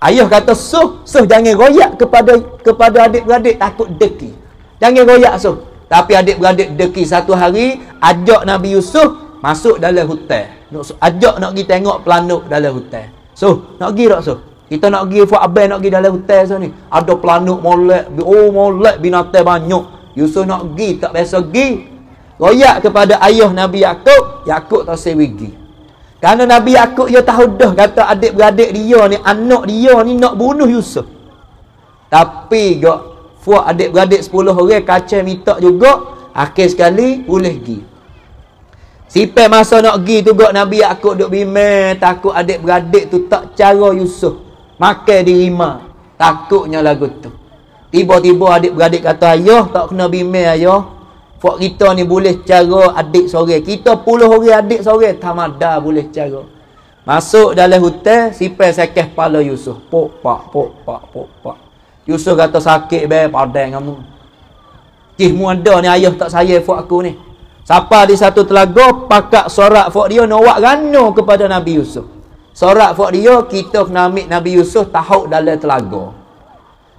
Ayah kata, "Suh, suh jangan royak kepada kepada adik-beradik takut deki. Jangan royak suh." Tapi adik-beradik deki satu hari ajak Nabi Yusuf masuk dalam hutan. Nak ajak nak pergi tengok pelanuk dalam hutan. Suh, nak pergi tak suh? Kita nak pergi Fuad Abel nak pergi dalam hutan sana ni. Ada pelanuk molek, oh molek binatang banyak. Yusuf nak pergi tak biasa pergi. Royak kepada ayah Nabi Yakub, Yakub tak sewigi. pergi. Kerana Nabi Yaakob dia tahu dah kata adik-beradik dia ni, anak dia ni nak bunuh Yusuf. Tapi gak fuak adik-beradik sepuluh orang kacang minta juga, akhir sekali boleh pergi. Sipai masa nak pergi tu gak Nabi Yaakob duk bimbang takut adik-beradik tu tak cara Yusuf. Makan dirima. Takutnya lagu tu. Tiba-tiba adik-beradik kata, Ayah tak kena bimbang ayah. Fak kita ni boleh cara adik sore. Kita puluh orang adik sore. Tamada boleh cara. Masuk dalam hutan. Sipai sakit kepala Yusuf. Pok pak, pok pak, pok pak. Yusuf kata sakit bay padang kamu. Kismu ada ni ayah tak saya fak aku ni. Siapa di satu telaga pakak sorak fak dia nawak rana kepada Nabi Yusuf. Sorak fak dia kita kena ambil Nabi Yusuf tahuk dalam telaga.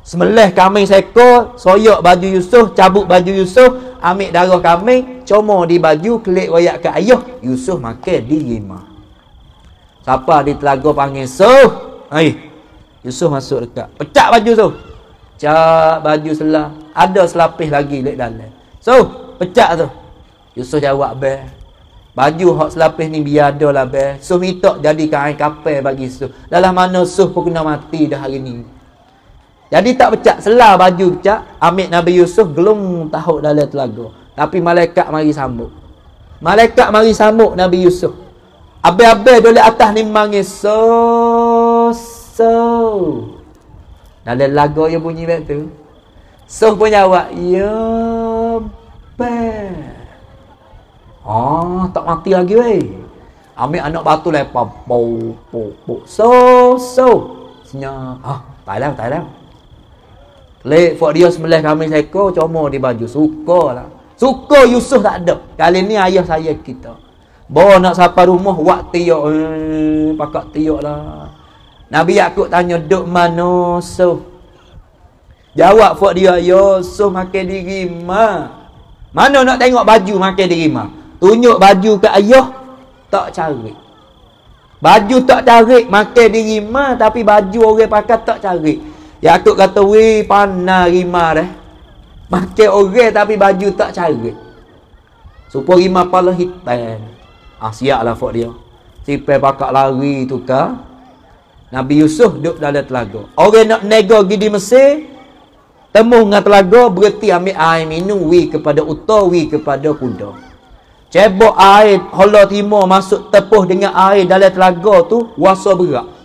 Semelih kami seko, soyok baju Yusuf, cabut baju Yusuf, ambil darah kami, cuma di baju kelik wayak ke ayuh, Yusuf makan di lima. Siapa di telaga panggil so? Hai. Yusuf masuk dekat. pecah baju so. pecah baju selah. Ada selapis lagi lek dalam. So, pecah tu. Yusuf jawab be. Baju hak selapis ni biar ada lah be. So, minta jadi kain kapal bagi so. Dalam mana so pun kena mati dah hari ni. Jadi tak pecah selah baju pecah, ambil Nabi Yusuf gelung tahu dalam telaga. Tapi malaikat mari sambut. Malaikat mari sambut Nabi Yusuf. Abai-abai dole atas ni mangis so so. Dalam lagu yang bunyi baik tu. So pun jawab, "Ya pe." Oh, ah, tak mati lagi wei. Ambil anak batu lepas po po po. So so. Senyap. Ah, tak ada, tak ada. Lek fok dia semelih kami seko cuma di baju suka lah. Suka Yusuf tak ada. Kali ni ayah saya kita. Bawa nak sapa rumah wak tiok eh, pakak tiok lah. Nabi Yakub tanya duk mano so. Jawab fok dia yo makan diri ma. Mana nak tengok baju makan diri ma. Tunjuk baju ke ayah tak cari. Baju tak cari, makan diri ma tapi baju orang pakai tak cari. Ya atuk kata, weh panah rimah dah. Pakai orang tapi baju tak cari. Supo rimah pala hitam. Ah, siap lah fok dia. Sipai pakak lari tu ka. Nabi Yusuf duduk dalam telaga. Orang nak nego pergi di Mesir. Temu dengan telaga berhenti ambil air minum. Wi kepada utah, wi kepada kuda. Cebok air hola timur masuk tepuh dengan air dalam telaga tu. Wasa berak.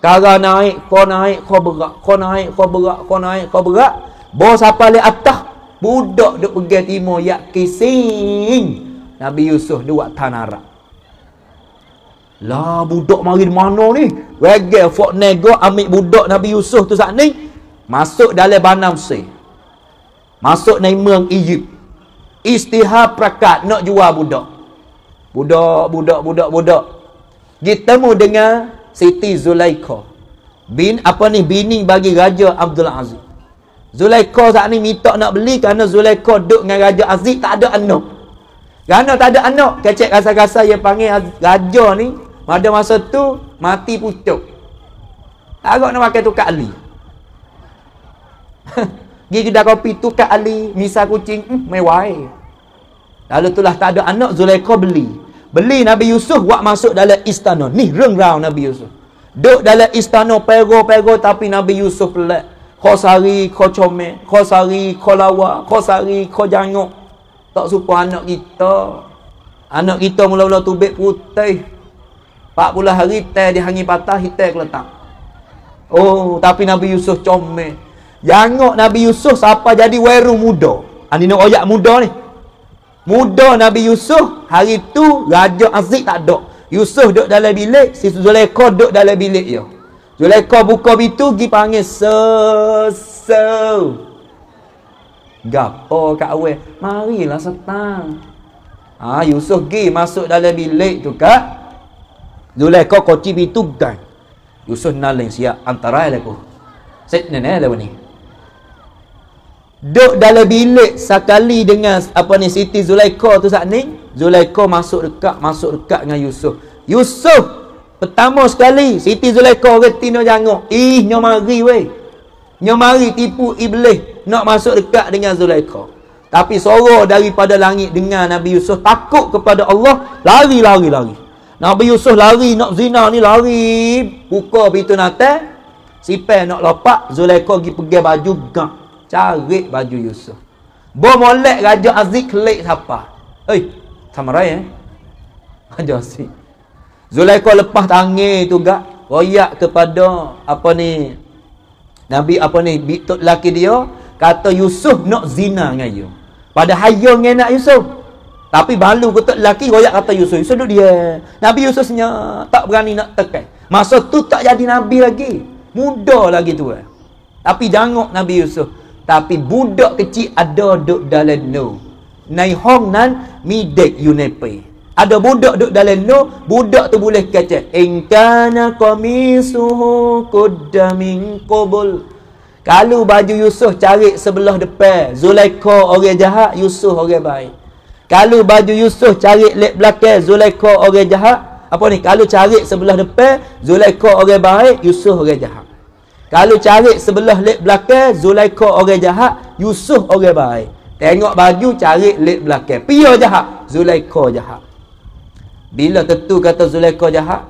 Kara naik, kau naik, kau berak. Kau naik, kau berak, kau naik, kau berak. Bawa siapa di atas. Budak dia pergi timur, yak kising. Nabi Yusuf dia buat tanara. Lah budak mari di mana ni? Regal fok nego ambil budak Nabi Yusuf tu saat ni. Masuk dalam banam si. Masuk naik meng Egypt. Istihar prakat nak jual budak. Budak, budak, budak, budak. Ditemu dengan Siti Zulaikha bin apa ni bini bagi raja Abdul Aziz Zulaikha saat ni minta nak beli kerana Zulaikha duduk dengan raja Aziz tak ada anak kerana tak ada anak kecek rasa-rasa yang panggil raja ni pada masa tu mati pucuk tak agak nak pakai tukar Ali pergi kedai kopi tukar Ali misal kucing hmm, mewah eh. lalu itulah tak ada anak Zulaikha beli beli Nabi Yusuf buat masuk dalam istana. Ni rengrau Nabi Yusuf. Duk dalam istana pergo-pergo tapi Nabi Yusuf pelak. Kau sari, kau come, kau sari, kau lawa, kau sari, kau janguk. Tak suka anak kita. Anak kita mula-mula tubik putih. pula hari teh dihangi patah, hitai letak. Oh, tapi Nabi Yusuf come. jangok Nabi Yusuf siapa jadi weru muda. Ani ah, nak oyak muda ni. Muda Nabi Yusuf, hari tu Raja Aziz tak ada. Yusuf duduk dalam bilik, si Zulaikha duduk dalam bilik dia. Zulaikha buka pintu, pergi panggil, se se Gapo kat awal, marilah setan. Ah ha, Yusuf pergi masuk dalam bilik tu kak. Zulaikha kocik tu kan Yusuf nalin siap antara lah aku. Sekarang ni lah ni. Duk dalam bilik sekali dengan apa ni Siti Zulaikha tu saat ni. Zulaikha masuk dekat, masuk dekat dengan Yusuf. Yusuf pertama sekali Siti Zulaikha reti nak jangok. Ih, nyo mari weh. Nyo mari tipu iblis nak masuk dekat dengan Zulaikha. Tapi sorok daripada langit dengan Nabi Yusuf takut kepada Allah, lari lari lari. Nabi Yusuf lari nak zina ni lari. Buka pintu nate. Sipai nak lopak, Zulaikha pergi pegang baju gak carik baju Yusuf. molek Raja Aziz kelek siapa? Eh, sama raya eh? Raja Aziz. Zulaikah lepas tangir tu gak royak kepada apa ni Nabi apa ni bitut laki dia kata Yusuf nak zina dengan you. Pada hayo dengan anak Yusuf. Tapi balu kutuk laki royak kata Yusuf. Yusuf duduk dia. Nabi Yusuf senyap tak berani nak tekan. Masa tu tak jadi Nabi lagi. Muda lagi tu eh. Tapi jangok Nabi Yusuf. Tapi budak kecil ada duduk dalam no. Nai hong nan midek yunepe. Ada budak duduk dalam no, budak tu boleh kata, Engkana kami suhu kudamin kobol. Kalau baju Yusuf cari sebelah depan, Zulaikha orang jahat, Yusuf orang baik. Kalau baju Yusuf cari lep belakang, Zulaikha orang jahat, apa ni? Kalau cari sebelah depan, Zulaikha orang baik, Yusuf orang jahat. Kalau cari sebelah lep belakang, Zulaikha orang jahat, Yusuf orang baik. Tengok baju, cari lep belakang. Pia jahat, Zulaikha jahat. Bila tentu kata Zulaikha jahat,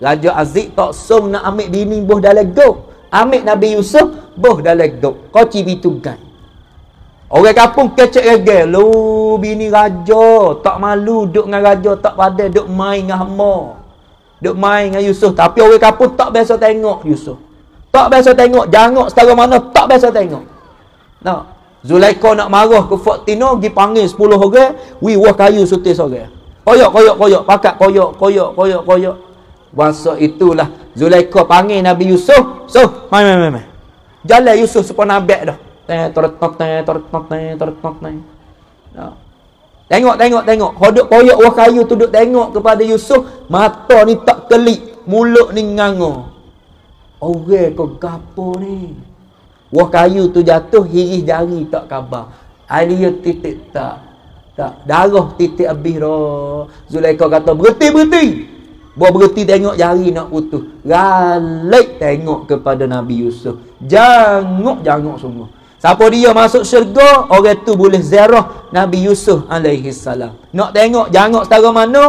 Raja Aziz tak som nak ambil bini boh dalam go. Ambil Nabi Yusuf, boh dalam go. Kau cipi tugas. Orang kampung kecek lagi. Lu bini raja. Tak malu duduk dengan raja. Tak pada duduk main dengan hama. Duduk main dengan Yusuf. Tapi orang kampung tak biasa tengok Yusuf. Tak biasa tengok. Jangok setara mana, tak biasa tengok. Nah, Nak. Zulaikha nak marah ke Fatina, pergi panggil sepuluh orang, okay? wih wah kayu sutis orang. Okay? Koyok, koyok, koyok. pakak, koyok, koyok, koyok, koyok. Masa itulah Zulaikha panggil Nabi Yusuf. So, mai, mai, mai, Jalan Yusuf supaya nabek dah. Teng, teretok, teng, teretok, teng, teretok, teng. No. Tengok, tengok, tengok. Hodok koyok wah kayu tu duduk tengok kepada Yusuf. Mata ni tak kelik. Mulut ni nganggur. Orang kau gapo ni? Wah kayu tu jatuh hiris jari tak khabar. Ali titik tak. Tak darah titik habis dah. Zulaikha kata berhenti berhenti. Buat berhenti tengok jari nak putus. Ralik tengok kepada Nabi Yusuf. Jangok jangok semua. Siapa dia masuk syurga, orang tu boleh ziarah Nabi Yusuf alaihi salam. Nak tengok jangok setara mana?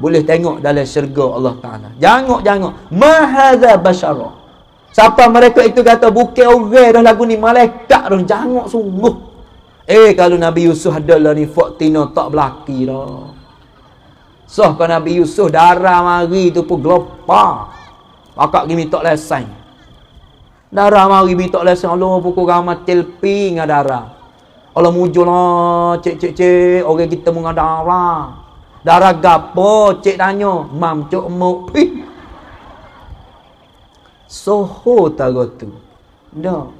Boleh tengok dalam syurga Allah Taala. Jangok jangok. Mahaza basyarah. Siapa mereka itu kata bukan orang okay, dah lagu ni malaikat dah jangok sungguh. Eh kalau Nabi Yusuf adalah ni Fatina tak belaki dah. So kalau Nabi Yusuf darah mari tu pun gelapa. Pakak gini tak lesan. Darah mari bi tak lesan Allah pukul ramai telping darah. Allah mujulah cik cik cik orang kita mengadara. Darah gapo cik tanya mam cuk muk soho tak tagotu. No.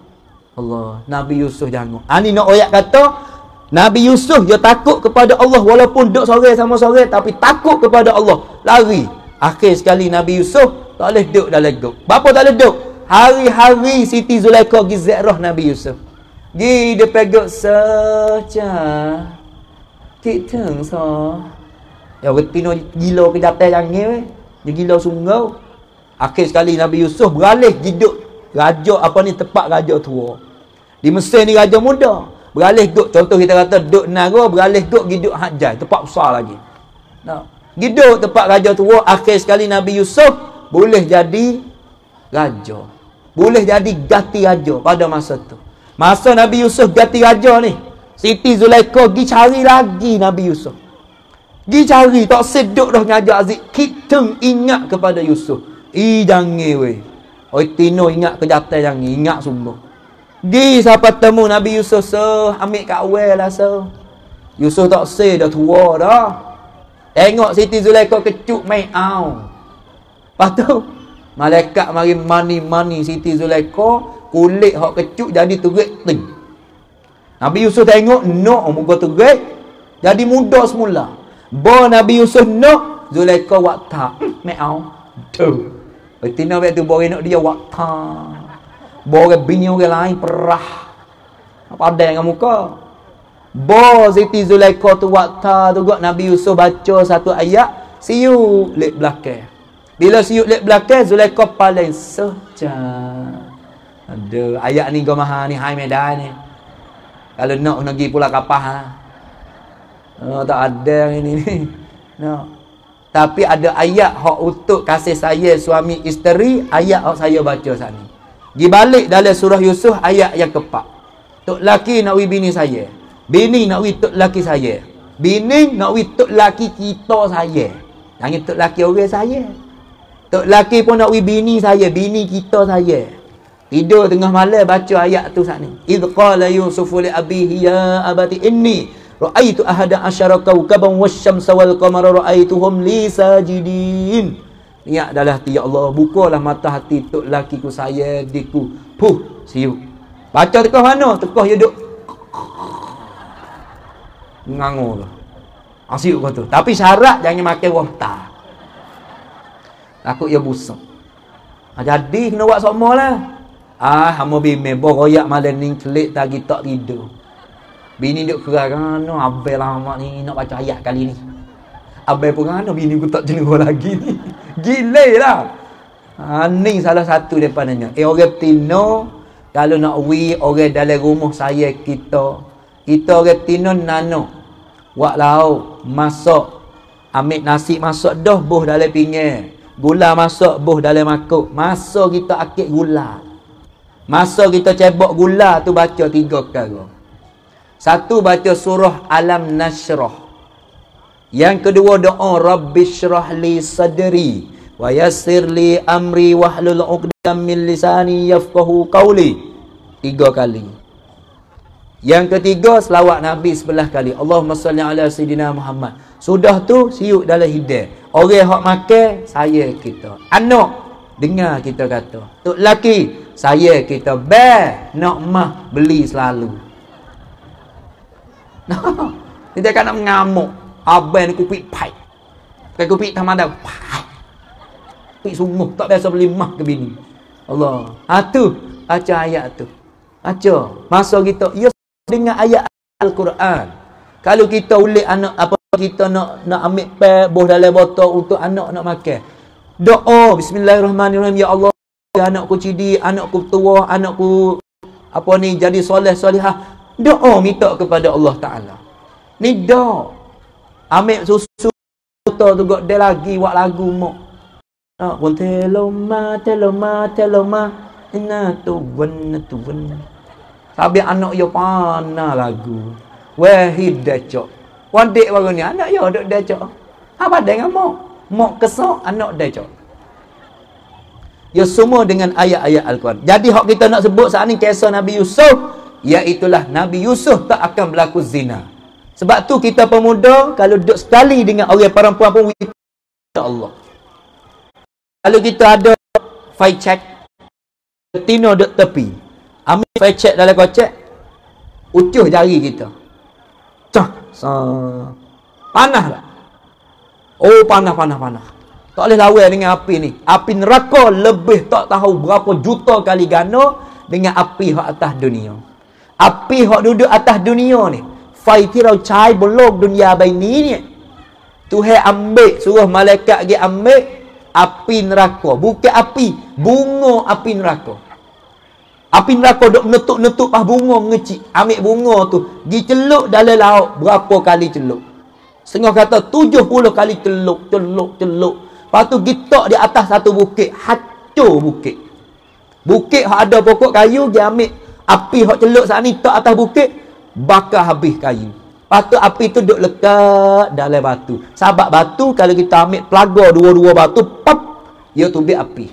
Allah, Nabi Yusuf jangan. Ani ah, nak oyak kata, Nabi Yusuf dia takut kepada Allah walaupun duduk sore sama sore tapi takut kepada Allah. Lari. Akhir sekali Nabi Yusuf tak boleh duduk dalam gok. Bapa tak boleh duduk. Hari-hari Siti Zulaikha pergi zairah Nabi Yusuf. Gi dia pegok saja. Kita sang. Ya betino gila ke jatai jangan eh. Dia gila sungguh. Akhir sekali Nabi Yusuf beralih hidup raja apa ni tempat raja tua. Di Mesir ni raja muda. Beralih duk contoh kita kata duk Nara beralih duk hidup Hajjaj tempat besar lagi. Nah, hidup tempat raja tua akhir sekali Nabi Yusuf boleh jadi raja. Boleh jadi gati raja pada masa tu. Masa Nabi Yusuf gati raja ni, Siti Zulaikha pergi cari lagi Nabi Yusuf. Pergi cari, tak seduk dah dengan Aziz. Kita ingat kepada Yusuf. I jangi weh. Oi Tino ingat ke jatai jangi. Ingat sungguh. Gi siapa temu Nabi Yusuf se. Ambil kat awal lah se. Yusuf tak se dah tua dah. Tengok Siti Zulaikha kecuk main au. Lepas tu. Malaikat mari mani-mani Siti Zulaikha. Kulit hak kecuk jadi terik ting. Nabi Yusuf tengok. No. Muka terik. Jadi muda semula. Bo Nabi Yusuf no. Zulaikha wak tak. Hmm, main au. Tuh. Betina betul boleh nak dia wakta, Boleh bini orang lain perah. Apa ada dengan muka? Bo Siti Zulaikha tu wakta tu juga Nabi Yusuf baca satu ayat. Siu lek belakang. Bila siu lek belakang, Zulaikha paling sejak. Aduh, ayat ni kau maha ni, hai medan ni. Kalau nak pergi pula kapah ha? Oh, tak ada yang ini ni. Nak. Tapi ada ayat hak untuk kasih saya suami isteri, ayat hak saya baca sana. Di balik dalam surah Yusuf ayat yang keempat. Tok laki nak wi bini saya. Bini nak wi tok laki saya. Bini nak wi tok laki kita saya. Jangan tok laki orang saya. Tok laki pun nak wi bini saya, bini kita saya. Tidur tengah malam baca ayat tu sana. Idh qala Yusuf li abihi ya abati inni Ra'aitu ahada asyara kawkaban wasyamsa wal qamara ra'aituhum li sajidin. Niat adalah ti ya Allah, bukalah mata hati tu laki ku saya diku. Puh, siu. Baca tekah mana? Tekah ya duk. Lah. Asyuk kau tu. Tapi syarat jangan makan wahta. Takut ia busuk. jadi kena buat semua lah. Ah, hamba bimbing. Bawa royak malam ni kelik tak kita tidur. Bini duk kerah kan, abai lama ni nak baca ayat kali ni. Abai pun kan, bini aku tak jenuh lagi ni. Gile lah. Ha, ni salah satu dia pandangnya. Eh, orang tino, kalau nak wi orang dalam rumah saya kita, kita orang tino nano. Wak lau, masak. Ambil nasi masak dah, buh dalam pinggir. Gula masak, buh dalam makuk. Masak kita akik gula. Masak kita cebok gula tu baca tiga kali. Satu baca surah Alam Nasrah. Yang kedua doa Rabbi syrah li sadri wa yassir li amri wa hlul uqdam min lisani yafqahu qawli. Tiga kali. Yang ketiga selawat Nabi sebelah kali. Allahumma salli ala sayidina Muhammad. Sudah tu siuk dalam hidayah. Orang hak makan saya kita. Anak dengar kita kata. Tok laki saya kita ber nak mah beli selalu. Dia kena mengamuk. Abang ni kupik pai. Kau kupik tak ada. Pai. Kupik sungguh. Tak biasa beli mah ke bini. Allah. Itu. Ah, Aca ayat tu. Aca. Masa kita. Ya dengan ayat Al-Quran. Kalau kita ulit anak apa kita nak nak ambil pair boh dalam botol untuk anak nak makan. Doa. Bismillahirrahmanirrahim. Ya Allah. Anakku cidi. Anakku tua. Anakku apa ni jadi soleh solehah doa minta kepada Allah Ta'ala. Ni doa. Ambil susu kota tu kot dia lagi buat lagu mak. Ha, ah, pun teloma, teloma, teloma. Ina tu wen, tu wen. Tapi anak yo pana lagu. Wahid decok. Wadik baru ni, anak yo duk decok. Apa dengan mak? Mak kesok, anak decok. Ya semua dengan ayat-ayat Al-Quran. Jadi hak kita nak sebut saat ni kisah Nabi Yusuf Iaitulah Nabi Yusuf tak akan berlaku zina. Sebab tu kita pemuda, kalau duduk sekali dengan orang perempuan pun, kita Allah. Kalau kita ada fight check, tino duduk tepi. Ambil fight check dalam kocek, ucuh jari kita. Cah, panah lah. Oh, panah, panah, panah. Tak boleh lawan dengan api ni. Api neraka lebih tak tahu berapa juta kali gana dengan api atas dunia api hok duduk atas dunia ni fai rau cai belok dunia bai ni ni Tuhan ambil suruh malaikat gi ambil api neraka bukit api bunga api neraka api neraka dok netuk-netuk pas bunga ngecik ambil bunga tu gi celuk dalam laut berapa kali celuk setengah kata 70 kali celuk celuk celuk lepas tu gi di atas satu bukit hancur bukit bukit ada pokok kayu gi ambil api hok celuk saat ni tok atas bukit bakar habis kayu patut api tu duk lekat dalam batu sebab batu kalau kita ambil pelaga dua-dua batu pop ia tu biar api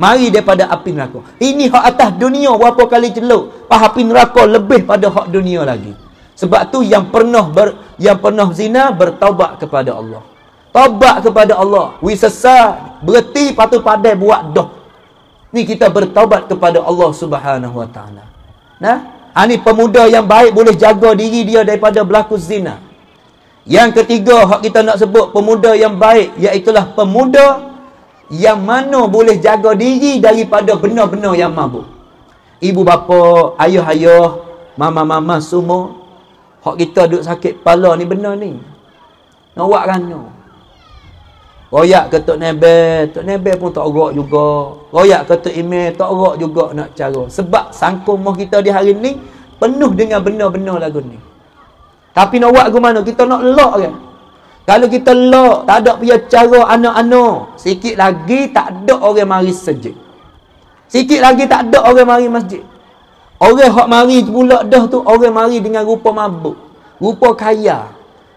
mari daripada api neraka ini hok atas dunia berapa kali celuk pas api neraka lebih pada hok dunia lagi sebab tu yang pernah ber, yang pernah zina bertaubat kepada Allah Tobat kepada Allah. We sesat. Berhenti patut pandai buat doh. Ni kita bertaubat kepada Allah Subhanahu Wa Taala. Nah, ani ha, pemuda yang baik boleh jaga diri dia daripada berlaku zina. Yang ketiga, hak kita nak sebut pemuda yang baik iaitu pemuda yang mana boleh jaga diri daripada benar-benar yang mabuk. Ibu bapa, ayah-ayah, mama-mama semua, hak kita duduk sakit kepala ni benar ni. Nak buat kan ni. No. Royak ke Tok Nebel, Tok Nebel pun tak rok juga. Royak ke Tok Imel, tak rok juga nak cara. Sebab sangkung moh kita di hari ni, penuh dengan benar-benar lagu ni. Tapi nak buat ke mana? Kita nak lock kan? Kalau kita lock, tak ada punya cara anak-anak. Sikit lagi tak ada orang mari sejik. Sikit lagi tak ada orang mari masjid. Orang yang mari pula dah tu, orang mari dengan rupa mabuk. Rupa kaya.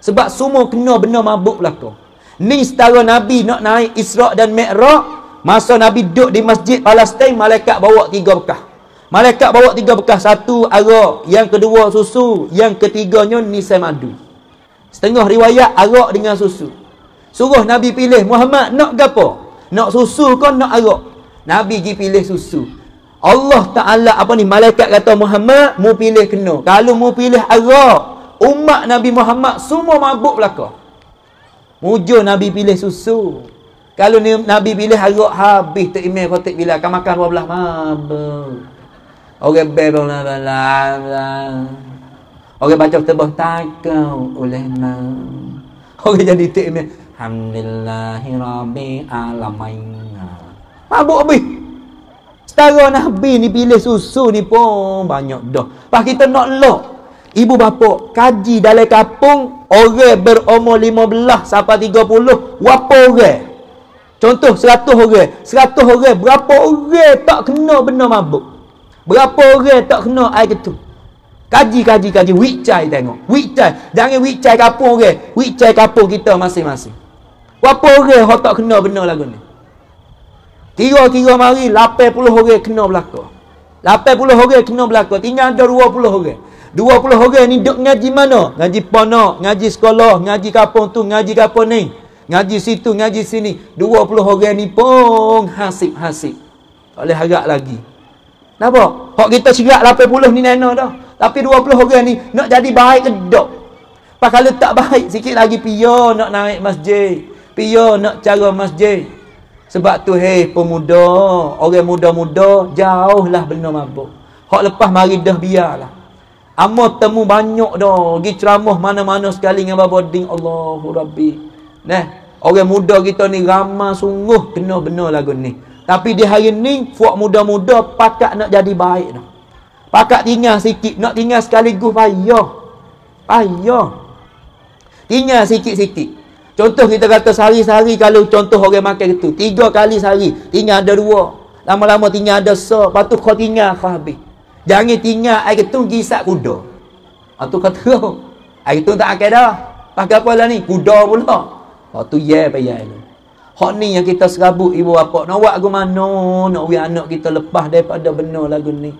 Sebab semua kena benar mabuk lah belakang. Ni setara Nabi nak naik Israq dan Mi'raq, masa Nabi duduk di Masjid palestine malaikat bawa tiga bekah. Malaikat bawa tiga bekah. Satu, arak. Yang kedua, susu. Yang ketiganya, nisai madu. Setengah riwayat, arak dengan susu. Suruh Nabi pilih, Muhammad nak apa? Nak susu ke nak arak? Nabi pergi pilih susu. Allah Ta'ala apa ni? Malaikat kata, Muhammad, mu pilih kena. Kalau mu pilih arak, umat Nabi Muhammad semua mabuk belakang. Mujur Nabi pilih susu. Kalau ni, Nabi pilih harok habis tu email kotik bila akan makan dua belah mabuk. Orang bebel lah belah. Orang baca tebuh takau oleh nak. Orang jadi tu email. Alhamdulillahi rabbi alamain. Mabuk habis. Setara Nabi ni pilih susu ni pun banyak dah. Pas kita nak lock. Ibu bapa kaji dalam kampung orang berumur 15 sampai puluh berapa orang? Contoh seratus orang. seratus orang berapa orang tak kena benda mabuk? Berapa orang tak kena air ketuk? Kaji, kaji, kaji. Wicai tengok. Wicai. Jangan wicai kapung orang. Wicai kapung kita masing-masing. Berapa orang yang tak kena benda lagu ni? Tiga-tiga mari, puluh orang kena belakang. puluh orang kena belakang. Tinggal ada puluh orang. Dua puluh orang ni duk ngaji mana? Ngaji ponok, ngaji sekolah, ngaji kapung tu, ngaji kapung ni. Ngaji situ, ngaji sini. Dua puluh orang ni pun hasib-hasib. Oleh harap lagi. Kenapa? Hak kita cerak puluh ni nena dah. Tapi puluh orang ni nak jadi baik ke tak? kalau tak baik, sikit lagi pia nak naik masjid. Pia nak cara masjid. Sebab tu, hei pemuda, orang muda-muda, jauhlah benda mabuk. Hak lepas mari dah biarlah. Amor temu banyak dah. Pergi ceramah mana-mana sekali dengan Bapak Ding. Allahu Rabbi. Nah. Orang muda kita ni ramah sungguh kena benar lagu ni. Tapi di hari ni, fuak muda-muda pakat nak jadi baik dah. Pakat tinggal sikit. Nak tinggal sekaligus payah. Payah. Tinggal sikit-sikit. Contoh kita kata sehari-sehari kalau contoh orang makan itu. Tiga kali sehari. Tinggal ada dua. Lama-lama tinggal ada sah. Lepas tu kau tinggal kau habis. Jangan tinggal air ketung kisah kuda. Ha, tu kata tu. Oh, air ketung tak akan dah. Pakai apa lah ni? Kuda pula. Ha, tu ya, yeah, payah ni. Hak ni yang kita serabut ibu bapa. Nak buat aku mana? Nak beri anak kita lepas daripada benar lagu ni.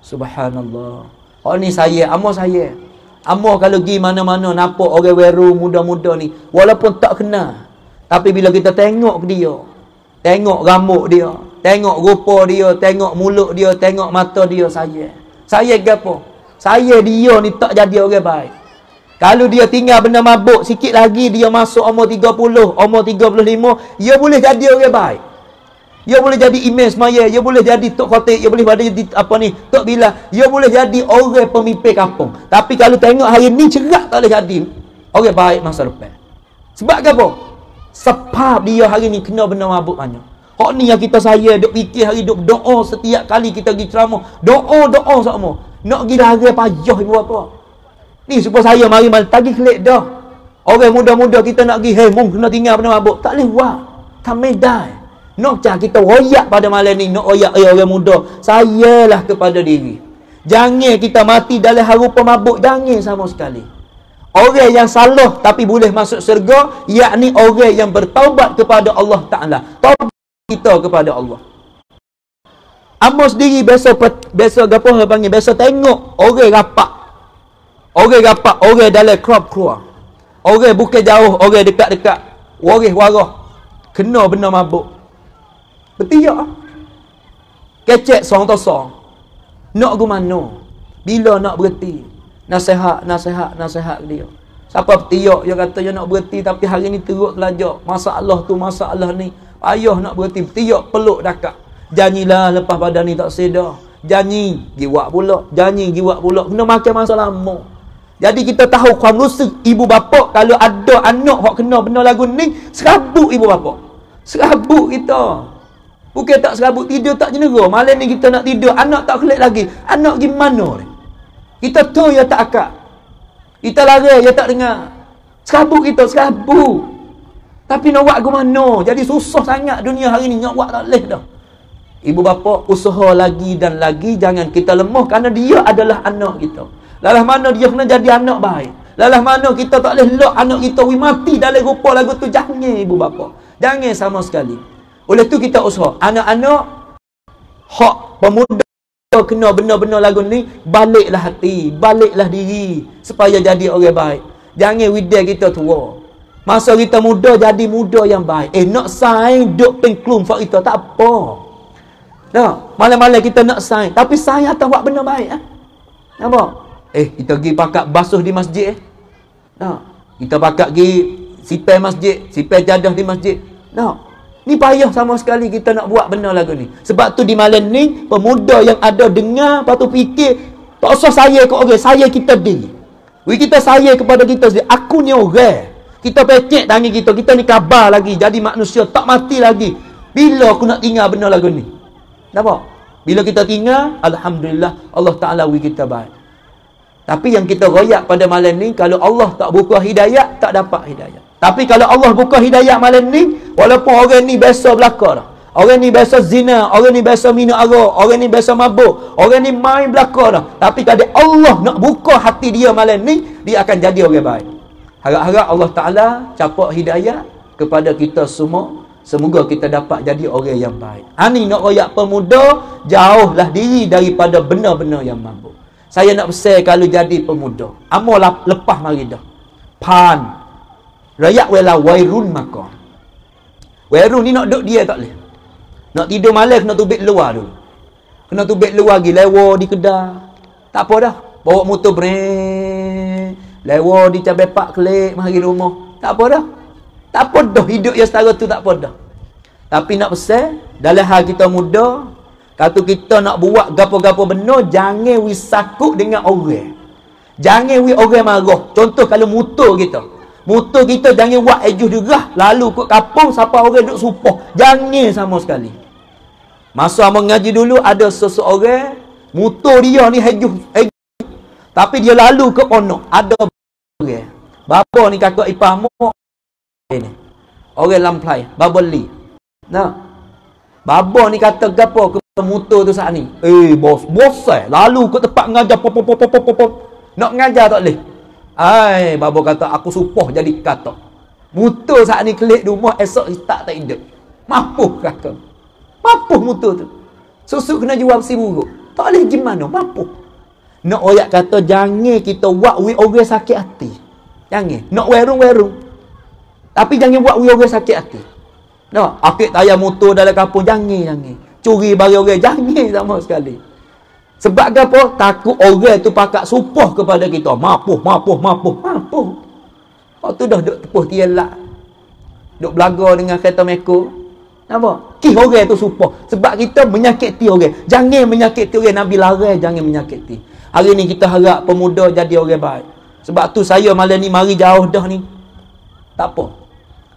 Subhanallah. Hak ni saya. Amor saya. Amor kalau pergi mana-mana nampak orang weru muda-muda ni. Walaupun tak kenal. Tapi bila kita tengok dia. Tengok rambut dia. Tengok rupa dia, tengok mulut dia, tengok mata dia saya. Saya gapo? Saya dia ni tak jadi orang baik. Kalau dia tinggal benda mabuk sikit lagi dia masuk umur 30, umur 35, dia boleh jadi orang baik. Dia boleh jadi imam semaya, dia boleh jadi tok khatib, dia boleh jadi apa ni? Tok bila, dia boleh jadi orang pemimpin kampung. Tapi kalau tengok hari ni cerak tak boleh jadi orang baik masa depan. Sebab apa? Sebab dia hari ni kena benda mabuk banyak. Hak ni yang kita saya dok fikir hari duk doa setiap kali kita pergi ceramah. Doa doa sama. Nak pergi dah hari payah ibu bapa. Ni supaya saya mari mal tagih kelik dah. Orang muda-muda kita nak pergi hei mung kena tinggal benda mabuk. Tak leh buat. Tak medai. Nak cak kita royak pada malam ni nak royak ayo orang muda. Sayalah kepada diri. Jangan kita mati dalam harupa pemabuk. jangan sama sekali. Orang yang salah tapi boleh masuk syurga, yakni orang yang bertaubat kepada Allah Ta'ala kita kepada Allah. Amo sendiri biasa biasa gapo ha panggil biasa tengok orang rapat. Orang rapat, orang dalam crop keluar. Orang bukan jauh, orang dekat-dekat. Waris warah. Kena benda mabuk. Betiak. Kecek song to song. Nak gu mano? Bila nak berhenti? Nasihat, nasihat, nasihat dia. Siapa petiak yang kata yang nak berhenti tapi hari ni teruk telajak. Masalah tu, masalah ni. Ayah nak berhenti bertiup peluk dakak. Janjilah lepas badan ni tak sedar. Janji giwak pula. Janji giwak pula. Kena makan masa lama. Jadi kita tahu kaum rusuk ibu bapa kalau ada anak hok kena benda lagu ni serabut ibu bapa. Serabut kita. Bukan tak serabut tidur tak jenera. Malam ni kita nak tidur anak tak kelik lagi. Anak gimana ni? Kita tu ya tak akak. Kita lari ya tak dengar. Serabut kita serabut. Tapi nak buat ke mana? Jadi susah sangat dunia hari ni. Nak buat tak boleh dah. Ibu bapa usaha lagi dan lagi. Jangan kita lemah kerana dia adalah anak kita. Lalah mana dia kena jadi anak baik. Lalah mana kita tak boleh lelak anak kita. We mati dalam rupa lagu tu. Jangan ibu bapa. Jangan sama sekali. Oleh tu kita usaha. Anak-anak. Hak pemuda kena benar-benar lagu ni. Baliklah hati. Baliklah diri. Supaya jadi orang baik. Jangan widya kita tua. Masa kita muda jadi muda yang baik. Eh nak sayang duk pengklum fak kita tak apa. Nah, malam-malam kita nak sayang, tapi sign atas buat benda baik ah. Eh? Apa? Eh kita pergi pakat basuh di masjid eh. Nah, kita pakat pergi sipai masjid, sipai jadah di masjid. Nah. Ni payah sama sekali kita nak buat benda lagu ni. Sebab tu di malam ni pemuda yang ada dengar patu fikir tak usah saya kok orang, okay, saya kita diri. Wei kita saya kepada kita sendiri. Aku ni orang. Okay. Kita pecek tangan kita. Kita ni kabar lagi. Jadi manusia tak mati lagi. Bila aku nak tinggal benda lagu ni? Nampak? Bila kita tinggal, Alhamdulillah Allah Ta'ala wui kita baik. Tapi yang kita royak pada malam ni, kalau Allah tak buka hidayah, tak dapat hidayah. Tapi kalau Allah buka hidayah malam ni, walaupun orang ni biasa belakang. Orang ni biasa zina, orang ni biasa minum arah, orang ni biasa mabuk, orang ni main belakang. Tapi kalau Allah nak buka hati dia malam ni, dia akan jadi orang baik. Harap-harap Allah Ta'ala capak hidayah kepada kita semua. Semoga kita dapat jadi orang yang baik. Ani nak royak pemuda, jauhlah diri daripada benar-benar yang mampu. Saya nak pesan kalau jadi pemuda. Amalah lepas mari dah. Pan. rayak wala wairun maka. Wairun ni nak duduk dia tak boleh. Nak tidur malam nak tubik luar dulu. Kena tubik luar lagi. Lewa di kedai. Tak apa dah. Bawa motor brand Lewa di cabai pak kelik mari rumah. Tak apa dah. Tak apa dah hidup yang setara tu tak apa dah. Tapi nak pesan, dalam hal kita muda, kalau kita nak buat gapo-gapo beno jangan wi sakut dengan orang. Jangan wi orang marah. Contoh kalau motor kita. Motor kita jangan buat ejuh derah lalu kut kapung siapa orang duk supah. Jangan sama sekali. Masa mengaji dulu ada seseorang motor dia ni ejuh ejuh tapi dia lalu ke onok. Ada orang. Bapa ni kakak eh, ipah mu. Ini. Orang lamplai. Bapa li. Nah. Bapa ni kata gapo ke motor tu saat ni. Eh bos, bos eh. Lalu ke tempat ngajar pop pop pop pop pop. Nak ngajar tak leh. Ai, bapa kata aku supah jadi kata. Motor saat ni kelik di rumah esok tak tak hidup. Mampu kakak. Mampu motor tu. Susu kena jual si buruk. Tak boleh gimana, mampu. Nak orang kata jangan kita buat we orang sakit hati. Jangan. Nak werung werung. Tapi jangan buat we orang sakit hati. No, akik tayar motor dalam kampung jangan jangan. Curi bagi orang jangan sama sekali. Sebab apa? Takut orang tu pakak supah kepada kita. Mapuh, mapuh, mapuh, mapuh. Oh tu dah duk tepuh tielak. Duk belaga dengan kereta mekor. Apa? Kih orang tu supah. Sebab kita menyakiti orang. Jangan menyakiti orang. Nabi larai jangan menyakiti. Hari ni kita harap pemuda jadi orang baik. Sebab tu saya malam ni mari jauh dah ni. Tak apa.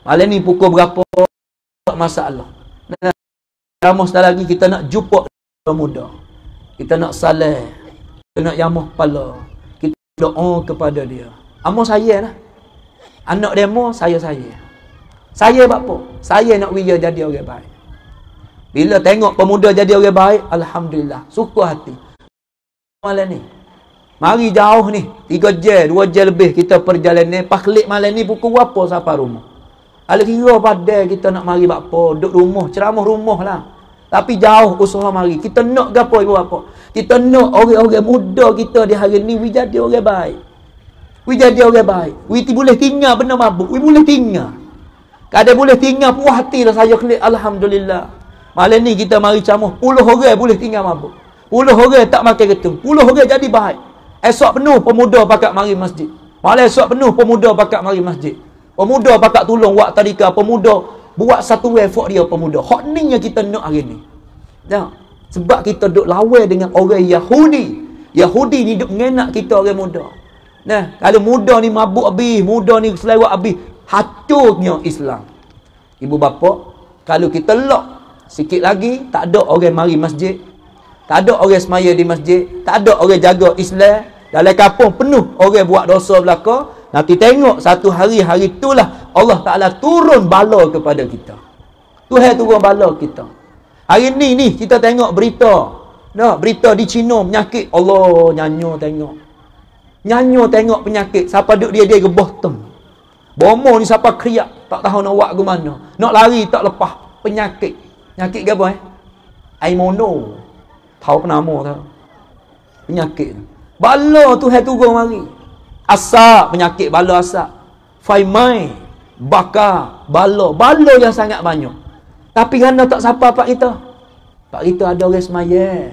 Malam ni pukul berapa tak masalah. Lama sekali lagi kita nak jumpa pemuda. Kita nak salih. Kita nak yamah kepala. Kita doa kepada dia. Amor saya lah. Anak demo saya saya. Saya buat apa? Saya nak wira jadi orang baik. Bila tengok pemuda jadi orang baik, Alhamdulillah. Suka hati malam ni. Mari jauh ni. Tiga je, dua je lebih kita perjalanan ni. Pakhlik malam ni pukul apa sampai rumah. Kalau kira pada kita nak mari buat apa. Duduk rumah, ceramah rumah lah. Tapi jauh usaha mari. Kita nak ke apa ibu bapa? Kita nak orang-orang muda kita di hari ni. wujud jadi orang baik. wujud jadi orang baik. We ti boleh tinggal benda mabuk. We boleh tinggal. Kadang boleh tinggal puas hati lah saya. Alhamdulillah. Malam ni kita mari camuh. Puluh orang boleh tinggal mabuk. Puluh orang tak pakai kereta. Puluh orang jadi baik. Esok penuh pemuda pakat mari masjid. Malah esok penuh pemuda pakat mari masjid. Pemuda pakat tolong buat tadika. Pemuda buat satu effort dia pemuda. Hak ni yang kita nak hari ni. Tak? Sebab kita duk lawan dengan orang Yahudi. Yahudi ni duk mengenak kita orang muda. Nah, kalau muda ni mabuk habis, muda ni selewat habis, hancurnya Islam. Ibu bapa, kalau kita lock sikit lagi, tak ada orang mari masjid, tak ada orang semaya di masjid. Tak ada orang jaga Islam. Dalam kampung penuh orang buat dosa belaka. Nanti tengok satu hari-hari itulah Allah Ta'ala turun bala kepada kita. Tuhan turun bala kita. Hari ni ni kita tengok berita. no berita di Cina penyakit Allah nyanyo tengok. Nyanyo tengok penyakit. Siapa duduk dia, dia ke bottom. Bomo ni siapa kriak. Tak tahu nak buat ke mana. Nak lari tak lepas. Penyakit. Penyakit ke apa eh? Aimono. Tahu kena amur tak? Penyakit tu. Bala tu hai tu mari. Asap, penyakit bala asap. Faimai, bakar, bala. Bala yang sangat banyak. Tapi kerana tak siapa pak kita? Pak kita ada orang semaya.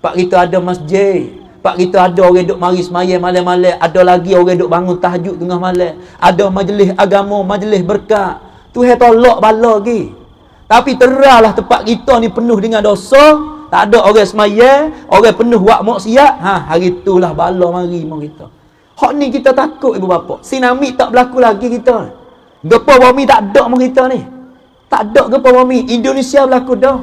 Pak kita ada masjid. Pak kita ada orang duduk mari semaya malam-malam. Ada lagi orang duduk bangun tahajud tengah malam. Ada majlis agama, majlis berkat. Tu hai tolak bala lagi. Tapi teralah tempat kita ni penuh dengan dosa tak ada orang semaya, orang penuh buat maksiat, ha, hari itulah bala mari mak kita. Hak ni kita takut ibu bapa. Tsunami tak berlaku lagi kita. Gempa bumi tak ada mak kita ni. Tak ada gempa bumi. Indonesia berlaku dah.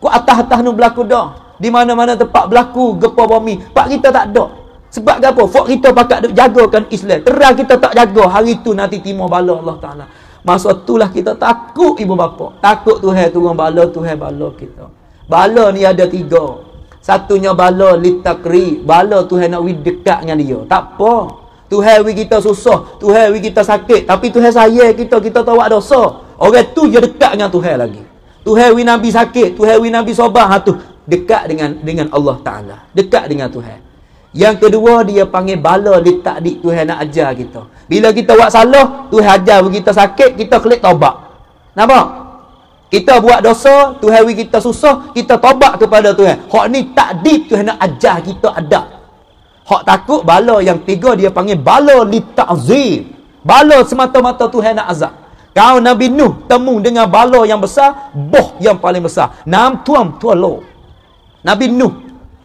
Ku atas-atas nu berlaku dah. Di mana-mana tempat berlaku gempa bumi, pak kita tak ada. Sebab apa? Fok kita pakat duk jagakan Islam. Terang kita tak jaga, hari tu nanti timur bala Allah Taala. Masa itulah kita takut ibu bapa. Takut Tuhan turun bala, Tuhan bala kita. Bala ni ada tiga. Satunya bala litakri. Bala Tuhan nak pergi dekat dengan dia. Tak apa. Tuhan pergi kita susah. Tuhan pergi kita sakit. Tapi Tuhan saya kita. Kita tahu ada dosa. Orang tu dia dekat dengan Tuhan lagi. Tuhan pergi Nabi sakit. Tuhan pergi Nabi sobah. Ha, tu. Dekat dengan dengan Allah Ta'ala. Dekat dengan Tuhan. Yang kedua dia panggil bala di takdik Tuhan nak ajar kita. Bila kita buat salah, Tuhan ajar kita sakit, kita klik taubat. Nampak? Kita buat dosa, Tuhan bagi kita susah, kita tobat kepada Tuhan. Hak ni takdir Tuhan nak ajar kita adab. Hak takut bala yang tiga dia panggil bala li ta'zim. Bala semata-mata Tuhan nak azab. Kau Nabi Nuh temu dengan bala yang besar, boh yang paling besar. Nam tuam lo. Nabi Nuh.